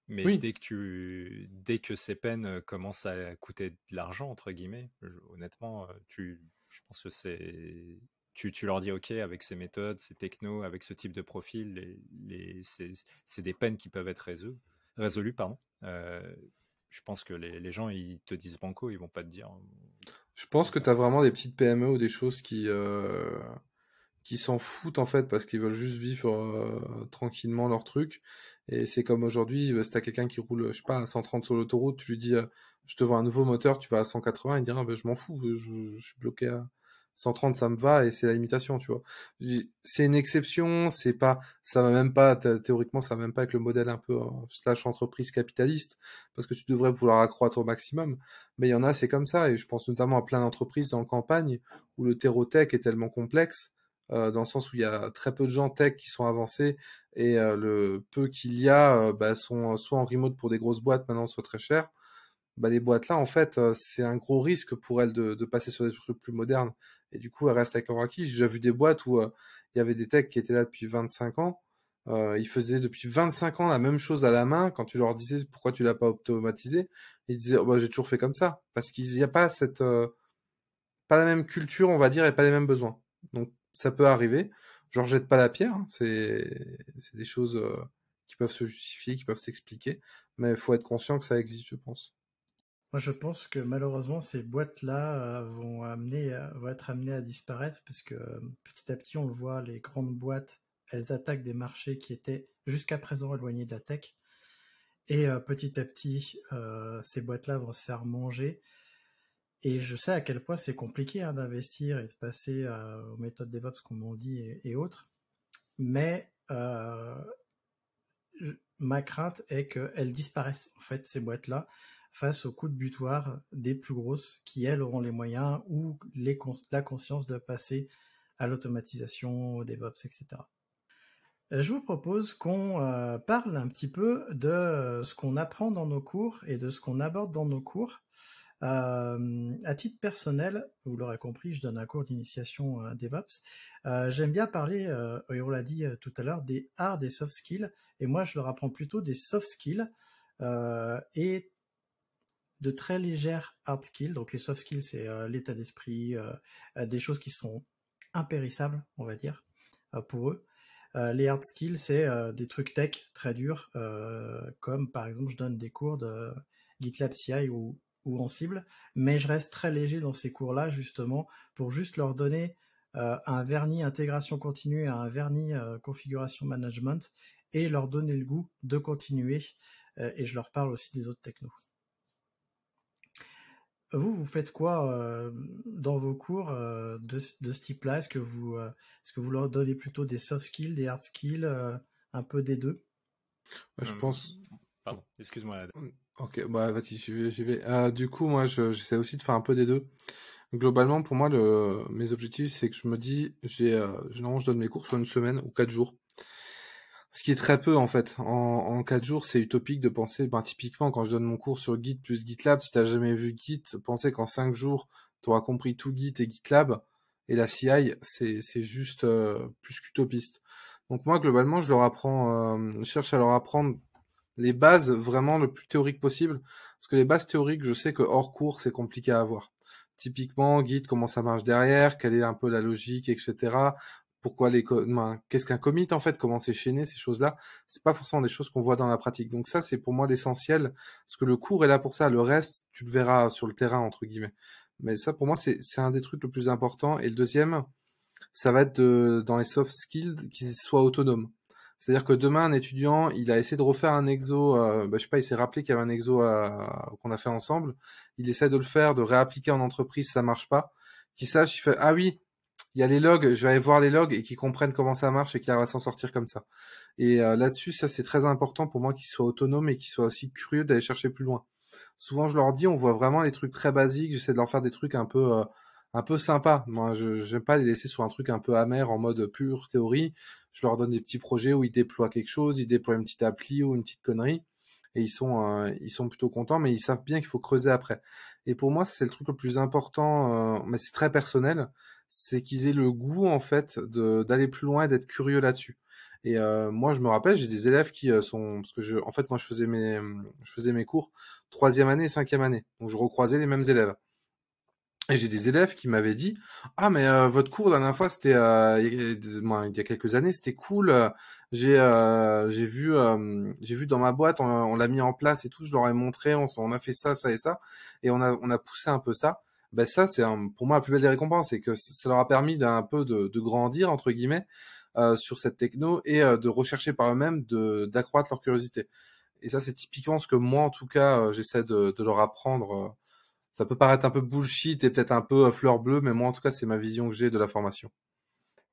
mais dès que tu, dès que ces peines commencent à coûter de l'argent entre guillemets, honnêtement, je pense que c'est, tu, tu, leur dis ok avec ces méthodes, ces technos, avec ce type de profil, c'est, des peines qui peuvent être résolues, résolues pardon. je pense que les, gens ils te disent banco, ils vont pas te dire. Je pense que tu as vraiment des petites PME ou des choses qui qui s'en foutent en fait parce qu'ils veulent juste vivre euh, tranquillement leur truc. Et c'est comme aujourd'hui, bah, si t'as quelqu'un qui roule, je sais pas, à 130 sur l'autoroute, tu lui dis, euh, je te vois un nouveau moteur, tu vas à 180, il dit, ah, ben, je m'en fous, je, suis bloqué à 130, ça me va, et c'est la limitation, tu vois. C'est une exception, c'est pas, ça va même pas, théoriquement, ça va même pas avec le modèle un peu euh, slash entreprise capitaliste, parce que tu devrais vouloir accroître au maximum. Mais il y en a, c'est comme ça, et je pense notamment à plein d'entreprises dans le campagne où le terreau tech est tellement complexe euh, dans le sens où il y a très peu de gens tech qui sont avancés et euh, le peu qu'il y a euh, bah, sont soit en remote pour des grosses boîtes maintenant, soit très cher. Bah, les boîtes là, en fait, c'est un gros risque pour elles de, passer sur des trucs plus modernes. Et du coup, elles restent avec leur acquis. J'ai déjà vu des boîtes où il y avait des techs qui étaient là depuis 25 ans. ils faisaient depuis 25 ans la même chose à la main. Quand tu leur disais pourquoi tu l'as pas automatisé, ils disaient oh, bah, j'ai toujours fait comme ça. Parce qu'il n'y a pas cette, pas la même culture, on va dire, et pas les mêmes besoins. Donc ça peut arriver. Je rejette pas la pierre. Hein, c'est des choses euh, qui peuvent se justifier, qui peuvent s'expliquer. Mais il faut être conscient que ça existe, je pense. Moi, je pense que malheureusement, ces boîtes-là euh, vont, euh, vont être amenées à disparaître parce que petit à petit, on le voit, les grandes boîtes, elles attaquent des marchés qui étaient jusqu'à présent éloignés de la tech. Et petit à petit, ces boîtes-là vont se faire manger et je sais à quel point c'est compliqué hein, d'investir et de passer euh, aux méthodes DevOps, comme on dit, et, autres. Mais euh, ma crainte est qu'elles disparaissent, en fait, ces boîtes-là, face aux coûts de butoir des plus grosses qui, elles, auront les moyens ou la conscience de passer à l'automatisation, au DevOps, etc. Je vous propose qu'on euh, parle un petit peu de ce qu'on apprend dans nos cours et de ce qu'on aborde dans nos cours. Euh, à titre personnel, vous l'aurez compris, je donne un cours d'initiation à euh, DevOps. Euh, j'aime bien parler, on l'a dit tout à l'heure, des hard et soft skills. Et moi, je leur apprends plutôt des soft skills et de très légères hard skills. Donc les soft skills, c'est l'état d'esprit, des choses qui sont impérissables, on va dire, pour eux. les hard skills, c'est des trucs tech très durs, comme par exemple, je donne des cours de GitLab CI ou ou en cible, mais je reste très léger dans ces cours-là justement pour juste leur donner euh, un vernis intégration continue et un vernis euh, configuration management et leur donner le goût de continuer euh, et je leur parle aussi des autres technos. Vous, vous faites quoi dans vos cours de, ce type-là Est-ce que, vous, est-ce que vous leur donnez plutôt des soft skills, des hard skills, un peu des deux Je pense... Pardon, excuse-moi. Ok, bah vas-y, j'y vais. J'y vais. Euh, du coup, moi, j'essaie aussi de faire un peu des deux. Globalement, pour moi, le, mes objectifs, c'est que je me dis, j'ai, euh, généralement, je donne mes cours sur une semaine ou quatre jours. Ce qui est très peu, en fait. En, quatre jours, c'est utopique de penser, ben, typiquement, quand je donne mon cours sur Git plus GitLab, si t'as jamais vu Git, penser qu'en cinq jours, tu auras compris tout Git et GitLab, et la CI, c'est, c'est juste euh, plus qu'utopiste. Donc moi, globalement, je leur apprends, euh, je cherche à leur apprendre les bases vraiment le plus théorique possible. Parce que les bases théoriques, je sais que hors cours, c'est compliqué à avoir. Typiquement, guide comment ça marche derrière, quelle est un peu la logique, etc. Pourquoi les, qu'est-ce qu'un commit en fait, comment c'est chaîné, ces choses-là, c'est pas forcément des choses qu'on voit dans la pratique. Donc ça, c'est pour moi l'essentiel, parce que le cours est là pour ça. Le reste, tu le verras sur le terrain entre guillemets. Mais ça, pour moi, c'est un des trucs le plus important. Et le deuxième, ça va être de, dans les soft skills qu'ils soient autonomes. C'est-à-dire que demain, un étudiant, il a essayé de refaire un exo, euh, bah, je sais pas, il s'est rappelé qu'il y avait un exo euh, qu'on a fait ensemble, il essaie de le faire, de réappliquer en entreprise, ça marche pas, qu'il sache, il fait, ah oui, il y a les logs, je vais aller voir les logs et qu'ils comprennent comment ça marche et qu'il va s'en sortir comme ça. Et euh, là-dessus, ça c'est très important pour moi qu'ils soient autonomes et qu'ils soient aussi curieux d'aller chercher plus loin. Souvent, je leur dis, on voit vraiment les trucs très basiques, j'essaie de leur faire des trucs un peu... Euh, un peu sympa. Moi, je n'aime pas les laisser sur un truc un peu amer en mode pure théorie. Je leur donne des petits projets où ils déploient quelque chose, ils déploient une petite appli ou une petite connerie. Et ils sont, euh, ils sont plutôt contents, mais ils savent bien qu'il faut creuser après. Et pour moi, c'est le truc le plus important, euh, mais c'est très personnel, c'est qu'ils aient le goût en fait d'aller plus loin et d'être curieux là-dessus. Et euh, moi, je me rappelle, j'ai des élèves qui sont, parce que je, en fait, moi, je faisais mes, je faisais mes cours troisième année et cinquième année, donc je recroisais les mêmes élèves j'ai des élèves qui m'avaient dit ah mais euh, votre cours la dernière fois c'était euh, il y a quelques années c'était cool euh, j'ai vu j'ai vu dans ma boîte on, l'a mis en place et tout je leur ai montré on, on, a fait ça ça et ça et on a on a poussé un peu ça ben ça c'est pour moi la plus belle des récompenses c'est que ça leur a permis d'un peu de, grandir entre guillemets sur cette techno et de rechercher par eux-mêmes de d'accroître leur curiosité et ça c'est typiquement ce que moi en tout cas j'essaie de, leur apprendre ça peut paraître un peu bullshit et peut-être un peu euh, fleur bleue, mais moi en tout cas c'est ma vision que j'ai de la formation.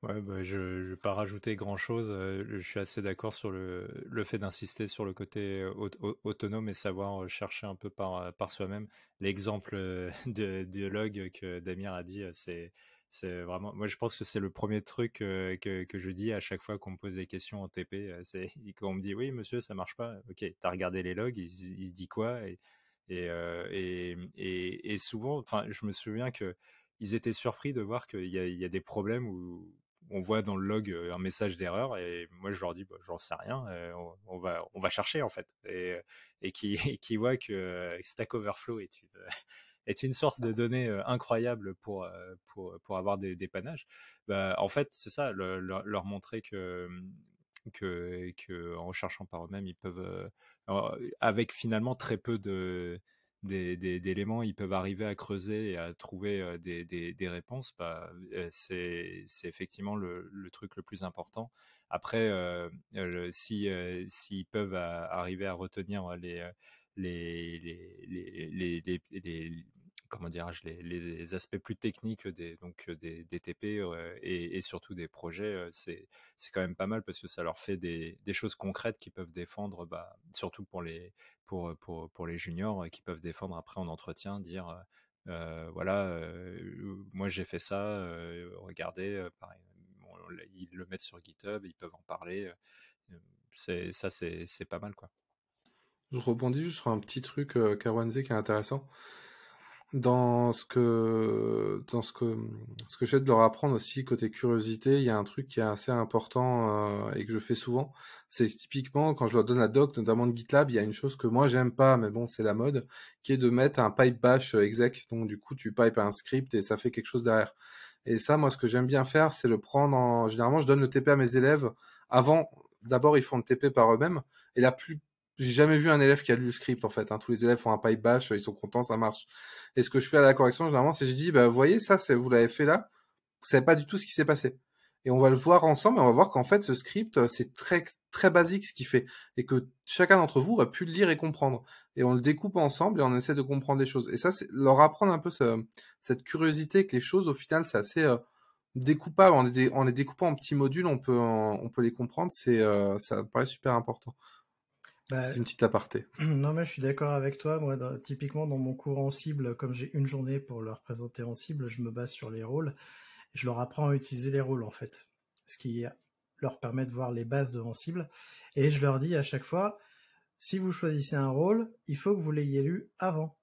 Ouais, bah, je ne vais pas rajouter grand-chose. Euh, je suis assez d'accord sur le, fait d'insister sur le côté euh, autonome et savoir chercher un peu par, par soi-même. L'exemple (laughs) de log que Damien a dit, c'est c'est vraiment moi je pense que c'est le premier truc que, je dis à chaque fois qu'on me pose des questions en TP c'est (laughs) quand on me dit oui monsieur ça marche pas ok t'as regardé les logs il, il dit quoi et euh, et, et, et, souvent, enfin, je me souviens que ils étaient surpris de voir qu'il y, y, a des problèmes où on voit dans le log euh, un message d'erreur et moi je leur dis bah, j'en sais rien, euh, on, va on va chercher en fait et, et qui (laughs) qui voient que Stack Overflow est une (laughs) est une source de données incroyable pour pour pour avoir des, des Bah, en fait c'est ça leur, montrer que que, que, en cherchant par eux-mêmes, ils peuvent avec finalement très peu de d'éléments, ils peuvent arriver à creuser et à trouver des, réponses. Bah, c'est effectivement le, truc le plus important. Après, si s'ils peuvent arriver à retenir les, les, les, les comment dirais les, aspects plus techniques des, donc, des, TP et, surtout des projets, euh, c'est, quand même pas mal parce que ça leur fait des, choses concrètes qu'ils peuvent défendre, bah, surtout pour les, pour, pour, les juniors, qui peuvent défendre après en entretien, dire euh, «Euh, voilà, moi j'ai fait ça, regardez, ils le mettent sur GitHub, ils peuvent en parler. c'est, ça, c'est, pas mal quoi. Je rebondis juste sur un petit truc, Karwanze, qui est intéressant dans ce que dans ce que ce que j'aide de leur apprendre aussi côté curiosité, il y a un truc qui est assez important euh, et que je fais souvent. C'est typiquement quand je leur donne la doc, notamment de GitLab, il y a une chose que moi j'aime pas, mais bon c'est la mode, qui est de mettre un pipe bash euh, exec. Donc du coup tu pipes un script et ça fait quelque chose derrière. Et ça, moi ce que j'aime bien faire, c'est le prendre. en... Généralement, je donne le TP à mes élèves avant. D'abord, ils font le TP par eux-mêmes. Et la plus j'ai jamais vu un élève qui a lu le script en fait. Hein. Tous les élèves font un pipe bash, ils sont contents, ça marche. Et ce que je fais à la correction généralement, c'est je dis, bah, vous voyez ça, vous l'avez fait là, vous savez pas du tout ce qui s'est passé. Et on va le voir ensemble et on va voir qu'en fait ce script euh, c'est très très basique ce qu'il fait et que chacun d'entre vous a pu le lire et comprendre. Et on le découpe ensemble et on essaie de comprendre les choses. Et ça, c'est leur apprendre un peu ce, cette curiosité que les choses au final c'est assez euh, découpable. En les, en les découpant en petits modules, on peut on peut les comprendre. C'est euh, ça me paraît super important. Bah, c'est une petite aparté. (clears throat) Non, mais je suis d'accord avec toi. Moi, typiquement, dans mon cours en cible, comme j'ai une journée pour leur présenter en cible, je me base sur les rôles. Je leur apprends à utiliser les rôles, en fait. Ce qui leur permet de voir les bases de mon cible. Et je leur dis à chaque fois, si vous choisissez un rôle, il faut que vous l'ayez lu avant.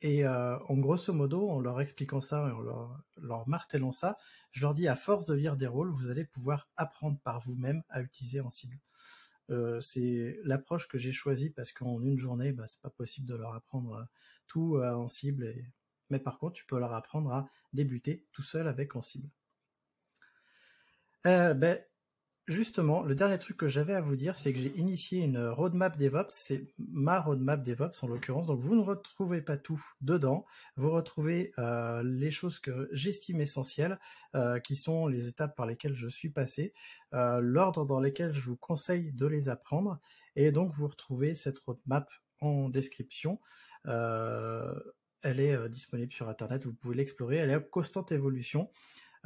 Et euh, en grosso modo, en leur expliquant ça et en leur, leur martelant ça, je leur dis, à force de lire des rôles, vous allez pouvoir apprendre par vous-même à utiliser en cible. Euh, c'est l'approche que j'ai choisie parce qu'en une journée, bah, c'est pas possible de leur apprendre euh, tout euh, en cible. Mais par contre, tu peux leur apprendre à débuter tout seul avec en cible. Euh, ben, justement, le dernier truc que j'avais à vous dire, c'est que j'ai initié une roadmap DevOps. C'est ma roadmap DevOps en l'occurrence. Donc vous ne retrouvez pas tout dedans. Vous retrouvez euh, les choses que j'estime essentielles, euh, qui sont les étapes par lesquelles je suis passé, euh, l'ordre dans lequel je vous conseille de les apprendre. Et donc vous retrouvez cette roadmap en description. elle est disponible sur Internet. Vous pouvez l'explorer. Elle est en constante évolution.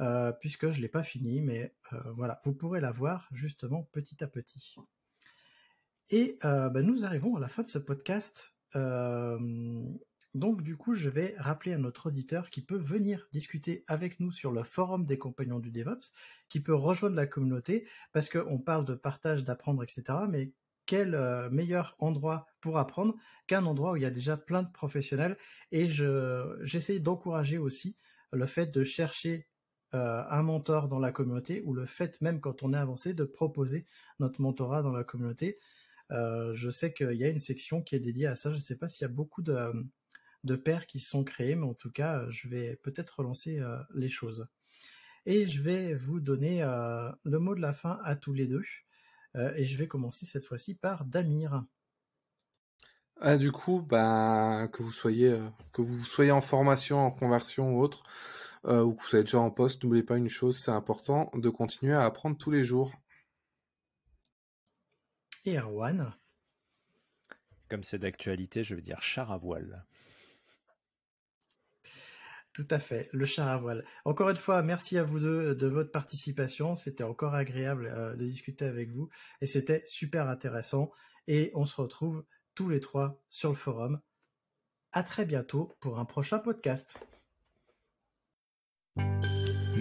Euh, puisque je l'ai pas fini, mais euh, voilà, vous pourrez la voir justement petit à petit. Et euh, ben, nous arrivons à la fin de ce podcast. donc du coup, je vais rappeler à notre auditeur qui peut venir discuter avec nous sur le forum des compagnons du DevOps, qui peut rejoindre la communauté, parce qu'on parle de partage, d'apprendre, etc. Mais quel meilleur endroit pour apprendre qu'un endroit où il y a déjà plein de professionnels et je j'essaie d'encourager aussi le fait de chercher euh, un mentor dans la communauté ou le fait même quand on est avancé de proposer notre mentorat dans la communauté. Euh, je sais qu'il y a une section qui est dédiée à ça. Je ne sais pas s'il y a beaucoup de, euh, de paires qui sont créés, mais en tout cas, je vais peut-être relancer les choses. Et je vais vous donner le mot de la fin à tous les deux. et je vais commencer cette fois-ci par Damir. Ah, du coup, bah, que vous soyez que vous soyez en formation, en conversion ou autre, euh, ou que vous êtes déjà en poste, n'oubliez pas une chose, c'est important de continuer à apprendre tous les jours. Et Erwan Comme c'est d'actualité, je veux dire char à voile. Tout à fait, le char à voile. Encore une fois, merci à vous deux euh, de votre participation. C'était encore agréable euh, de discuter avec vous et c'était super intéressant. Et on se retrouve tous les trois sur le forum. À très bientôt pour un prochain podcast.